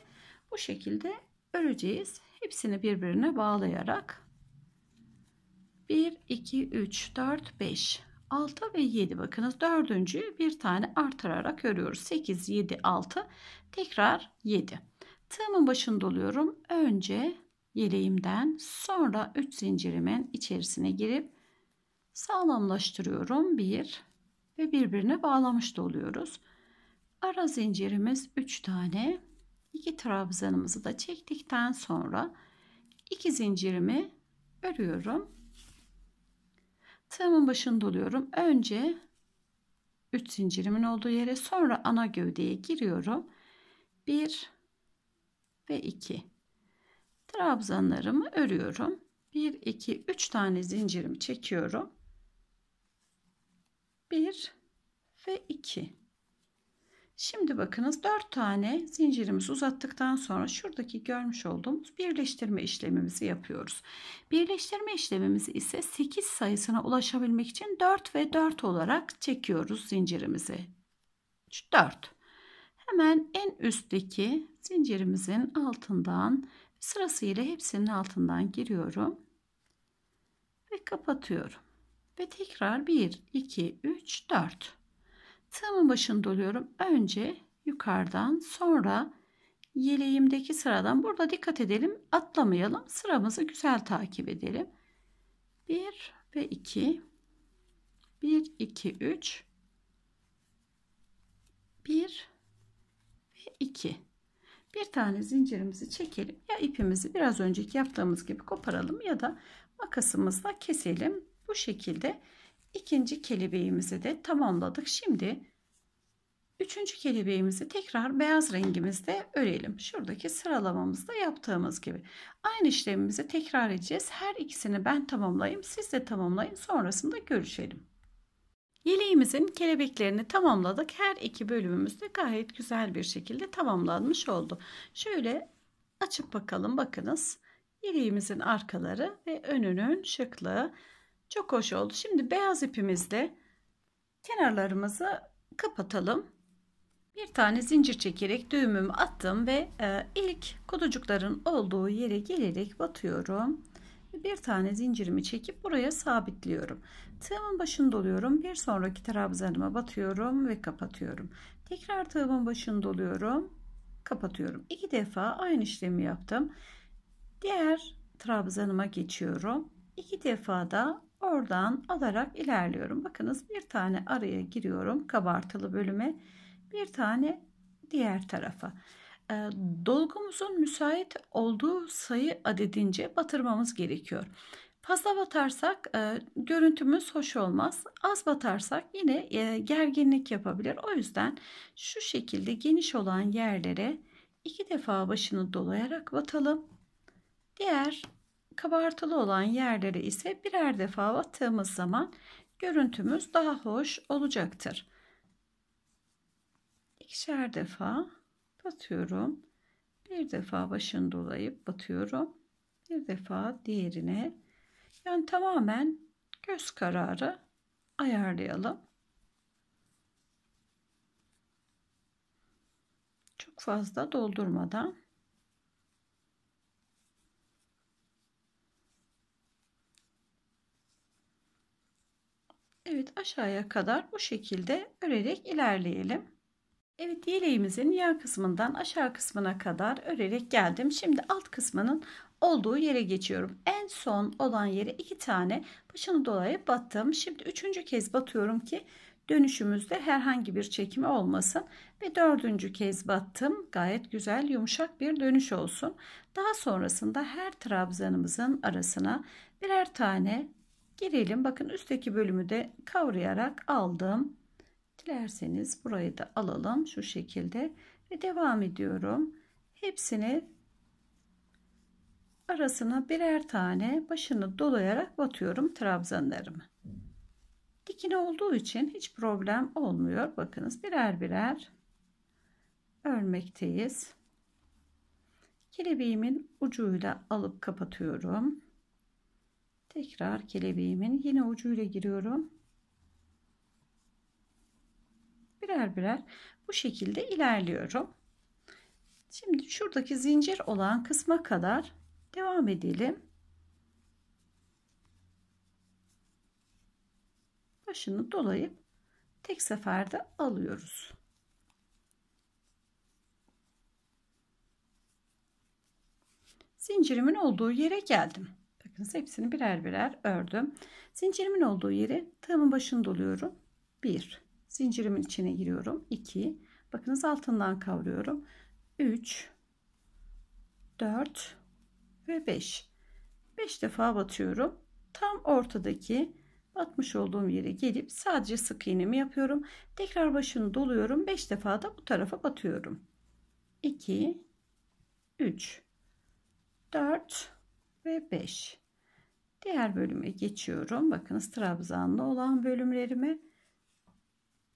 bu şekilde öreceğiz hepsini birbirine bağlayarak 1 2 3 4 5 6 ve 7 bakınız dördüncüyü bir tane artırarak örüyoruz 8 7 6 tekrar 7 tığımın başını doluyorum önce yeleğimden sonra 3 zincirimin içerisine girip sağlamlaştırıyorum bir ve birbirine bağlamış da oluyoruz. Ara zincirimiz 3 tane. 2 trabzanımızı da çektikten sonra iki zincirimi örüyorum. Tığımın başını doluyorum. Önce 3 zincirimin olduğu yere sonra ana gövdeye giriyorum. 1 ve 2 trabzanlarımı örüyorum. 1 2 3 tane zincirimi çekiyorum. 1 ve 2. Şimdi bakınız 4 tane zincirimizi uzattıktan sonra şuradaki görmüş olduğumuz birleştirme işlemimizi yapıyoruz. Birleştirme işlemimizi ise 8 sayısına ulaşabilmek için 4 ve 4 olarak çekiyoruz zincirimizi. 4. Hemen en üstteki zincirimizin altından sırasıyla hepsinin altından giriyorum ve kapatıyorum. Ve tekrar 1, 2, 3, 4. Tığımın başını doluyorum. Önce yukarıdan sonra yeleğimdeki sıradan. Burada dikkat edelim atlamayalım. Sıramızı güzel takip edelim. 1 ve 2. 1, 2, 3. 1 ve 2. Bir tane zincirimizi çekelim. Ya ipimizi biraz önceki yaptığımız gibi koparalım ya da makasımızla keselim. Bu şekilde ikinci kelebeğimizi de tamamladık. Şimdi üçüncü kelebeğimizi tekrar beyaz rengimizde örelim. Şuradaki sıralamamızda yaptığımız gibi. Aynı işlemimizi tekrar edeceğiz. Her ikisini ben tamamlayayım. Siz de tamamlayın. Sonrasında görüşelim. Yeleğimizin kelebeklerini tamamladık. Her iki bölümümüz de gayet güzel bir şekilde tamamlanmış oldu. Şöyle açıp bakalım bakınız. Yeleğimizin arkaları ve önünün şıklığı çok hoş oldu. Şimdi beyaz ipimizle kenarlarımızı kapatalım. Bir tane zincir çekerek düğümümü attım ve e, ilk kuducukların olduğu yere gelerek batıyorum. Bir tane zincirimi çekip buraya sabitliyorum. Tığımın başını doluyorum. Bir sonraki trabzanıma batıyorum ve kapatıyorum. Tekrar tığımın başını doluyorum. Kapatıyorum. İki defa aynı işlemi yaptım. Diğer trabzanıma geçiyorum. İki defa da Oradan alarak ilerliyorum. Bakınız bir tane araya giriyorum kabartılı bölüme. Bir tane diğer tarafa. E, dolgumuzun müsait olduğu sayı adedince batırmamız gerekiyor. Fazla batarsak e, görüntümüz hoş olmaz. Az batarsak yine e, gerginlik yapabilir. O yüzden şu şekilde geniş olan yerlere iki defa başını dolayarak batalım. Diğer kabartılı olan yerleri ise birer defa battığımız zaman görüntümüz daha hoş olacaktır. İkişer defa batıyorum. Bir defa başını dolayıp batıyorum. Bir defa diğerine. Yani tamamen göz kararı ayarlayalım. Çok fazla doldurmadan Evet aşağıya kadar bu şekilde örerek ilerleyelim. Evet yeleğimizin yan kısmından aşağı kısmına kadar örerek geldim. Şimdi alt kısmının olduğu yere geçiyorum. En son olan yere iki tane başını dolayıp battım. Şimdi üçüncü kez batıyorum ki dönüşümüzde herhangi bir çekimi olmasın. Ve dördüncü kez battım. Gayet güzel yumuşak bir dönüş olsun. Daha sonrasında her trabzanımızın arasına birer tane Girelim. Bakın üstteki bölümü de kavrayarak aldım. Dilerseniz burayı da alalım şu şekilde ve devam ediyorum. Hepsini arasına birer tane başını dolayarak batıyorum trabzanlarımı. Dikine olduğu için hiç problem olmuyor. Bakınız birer birer örmekteyiz. Kelebeğimin ucuyla alıp kapatıyorum tekrar kelebeğimin yine ucuyla giriyorum birer birer bu şekilde ilerliyorum şimdi şuradaki zincir olan kısma kadar devam edelim başını dolayıp tek seferde alıyoruz zincirimin olduğu yere geldim bakınız hepsini birer birer ördüm. Zincirimin olduğu yeri tığımın başını doluyorum. 1. Zincirimin içine giriyorum. 2. Bakınız altından kavruyorum. 3 4 ve 5. 5 defa batıyorum. Tam ortadaki batmış olduğum yere gelip sadece sık iğnemi yapıyorum. Tekrar başını doluyorum. 5 defa da bu tarafa batıyorum. 2 3 4 ve 5 Diğer bölüme geçiyorum. Bakınız trabzanlı olan bölümlerimi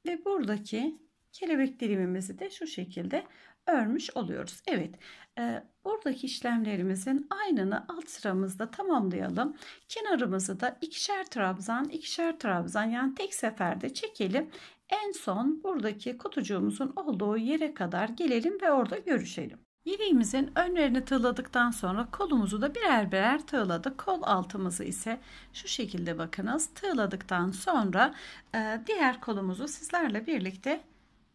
Ve buradaki kelebek dilimimizi de şu şekilde örmüş oluyoruz. Evet e, buradaki işlemlerimizin aynını alt sıramızda tamamlayalım. Kenarımızı da ikişer trabzan ikişer trabzan yani tek seferde çekelim. En son buradaki kutucuğumuzun olduğu yere kadar gelelim ve orada görüşelim. Yeleğimizin önlerini tığladıktan sonra kolumuzu da birer birer tığladık. Kol altımızı ise şu şekilde bakınız tığladıktan sonra e, diğer kolumuzu sizlerle birlikte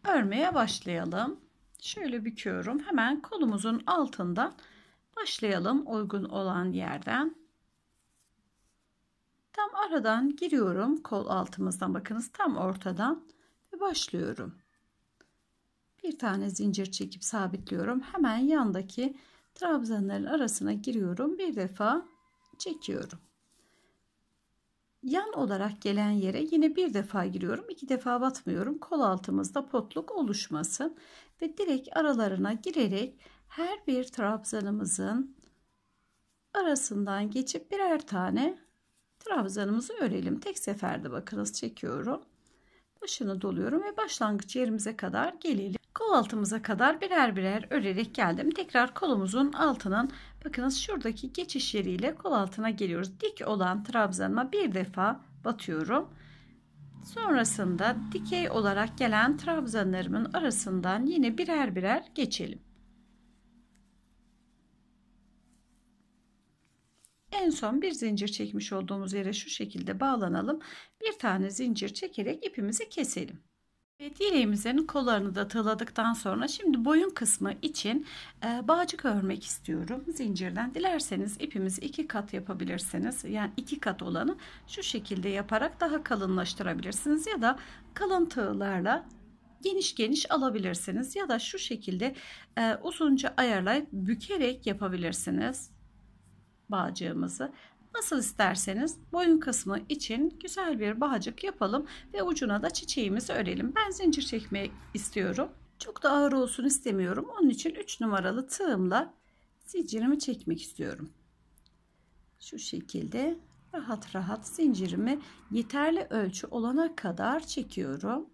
örmeye başlayalım. Şöyle büküyorum. Hemen kolumuzun altından başlayalım uygun olan yerden. Tam aradan giriyorum kol altımızdan bakınız tam ortadan ve başlıyorum bir tane zincir çekip sabitliyorum hemen yandaki trabzanların arasına giriyorum bir defa çekiyorum yan olarak gelen yere yine bir defa giriyorum iki defa batmıyorum kol altımızda potluk oluşmasın ve direkt aralarına girerek her bir trabzanımızın arasından geçip birer tane trabzanımızı örelim tek seferde bakınız çekiyorum başını doluyorum ve başlangıç yerimize kadar gelelim Kol altımıza kadar birer birer örerek geldim. Tekrar kolumuzun altının bakınız şuradaki geçiş yeriyle kol altına geliyoruz. Dik olan trabzanıma bir defa batıyorum. Sonrasında dikey olarak gelen trabzanlarımın arasından yine birer birer geçelim. En son bir zincir çekmiş olduğumuz yere şu şekilde bağlanalım. Bir tane zincir çekerek ipimizi keselim. Ve dileğimizin kollarını da tığladıktan sonra şimdi boyun kısmı için e, bağcık örmek istiyorum zincirden. Dilerseniz ipimizi iki kat yapabilirsiniz. Yani iki kat olanı şu şekilde yaparak daha kalınlaştırabilirsiniz ya da kalın tığlarla geniş geniş alabilirsiniz ya da şu şekilde e, uzunca ayarlayıp bükerek yapabilirsiniz bağcığımızı. Nasıl isterseniz boyun kısmı için güzel bir bağcık yapalım ve ucuna da çiçeğimizi örelim. Ben zincir çekmek istiyorum. Çok da ağır olsun istemiyorum. Onun için 3 numaralı tığımla zincirimi çekmek istiyorum. Şu şekilde rahat rahat zincirimi yeterli ölçü olana kadar çekiyorum.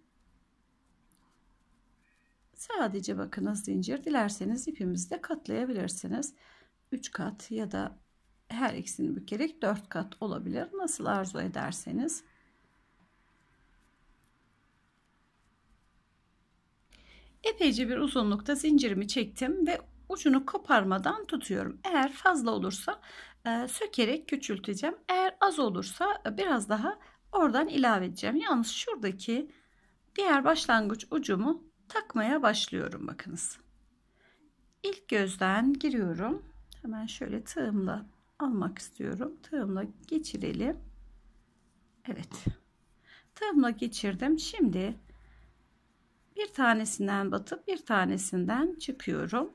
Sadece bakınız zincir dilerseniz ipimizi de katlayabilirsiniz. 3 kat ya da her ikisini bükerek 4 kat olabilir. Nasıl arzu ederseniz. Epeyce bir uzunlukta zincirimi çektim ve ucunu koparmadan tutuyorum. Eğer fazla olursa e, sökerek küçülteceğim. Eğer az olursa e, biraz daha oradan ilave edeceğim. Yalnız şuradaki diğer başlangıç ucumu takmaya başlıyorum bakınız. İlk gözden giriyorum. Hemen şöyle tığımla almak istiyorum. Tığımla geçirelim. Evet. Tığımla geçirdim. Şimdi bir tanesinden batıp bir tanesinden çıkıyorum.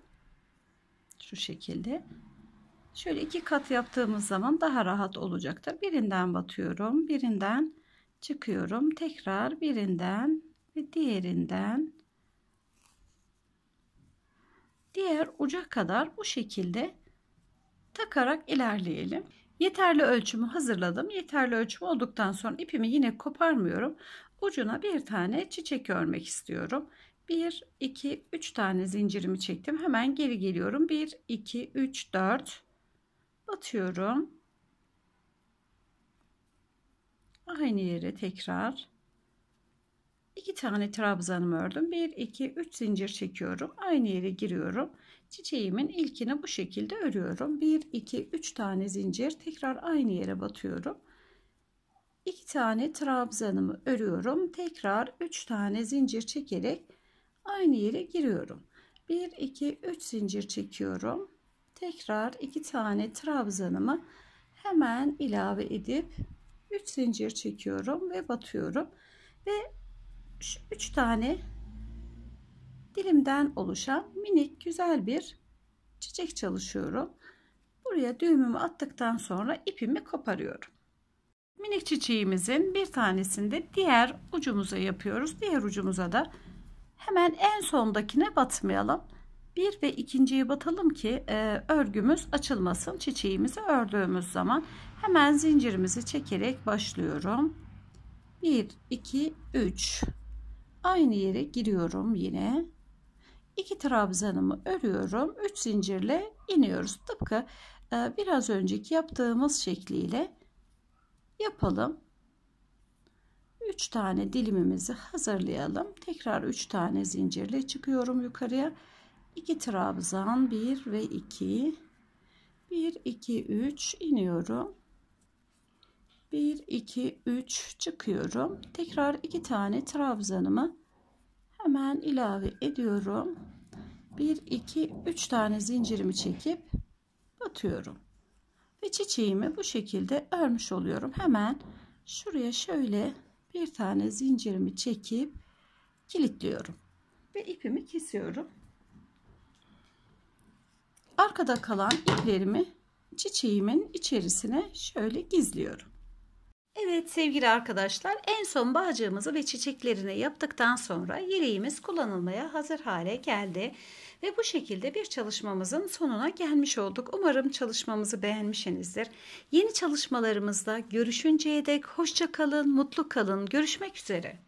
Şu şekilde. Şöyle iki kat yaptığımız zaman daha rahat olacaktır. Birinden batıyorum, birinden çıkıyorum. Tekrar birinden ve diğerinden diğer uca kadar bu şekilde takarak ilerleyelim. Yeterli ölçümü hazırladım. Yeterli ölçüm olduktan sonra ipimi yine koparmıyorum. Ucuna bir tane çiçek örmek istiyorum. 1, 2, 3 tane zincirimi çektim. Hemen geri geliyorum. 1, 2, 3, 4. Batıyorum. Aynı yere tekrar. 2 tane trabzanımı ördüm. 1, 2, 3 zincir çekiyorum. Aynı yere giriyorum çiçeğimin ilkini bu şekilde örüyorum 1 2 3 tane zincir tekrar aynı yere batıyorum 2 tane trabzanımı örüyorum tekrar 3 tane zincir çekerek aynı yere giriyorum 1 2 3 zincir çekiyorum tekrar 2 tane trabzanımı hemen ilave edip 3 zincir çekiyorum ve batıyorum ve 3 tane dilimden oluşan minik güzel bir çiçek çalışıyorum. Buraya düğümümü attıktan sonra ipimi koparıyorum. Minik çiçeğimizin bir tanesini de diğer ucumuza yapıyoruz. Diğer ucumuza da hemen en sondakine batmayalım. Bir ve ikinciyi batalım ki e, örgümüz açılmasın. Çiçeğimizi ördüğümüz zaman hemen zincirimizi çekerek başlıyorum. 1, 2, 3. Aynı yere giriyorum yine. 2 trabzanımı örüyorum 3 zincirle iniyoruz tıpkı e, biraz önceki yaptığımız şekliyle yapalım 3 tane dilimimizi hazırlayalım tekrar 3 tane zincirle çıkıyorum yukarıya 2 trabzan 1 ve 2 1 2 3 iniyorum 1 2 3 çıkıyorum tekrar 2 tane trabzanımı hemen ilave ediyorum 1 2 3 tane zincirimi çekip batıyorum ve çiçeğimi bu şekilde örmüş oluyorum hemen şuraya şöyle bir tane zincirimi çekip kilitliyorum ve ipimi kesiyorum arkada kalan iplerimi çiçeğimin içerisine şöyle gizliyorum Evet sevgili arkadaşlar en son bağcığımızı ve çiçeklerini yaptıktan sonra yeleğimiz kullanılmaya hazır hale geldi. Ve bu şekilde bir çalışmamızın sonuna gelmiş olduk. Umarım çalışmamızı beğenmişsinizdir. Yeni çalışmalarımızda görüşünceye dek hoşça kalın, mutlu kalın. Görüşmek üzere.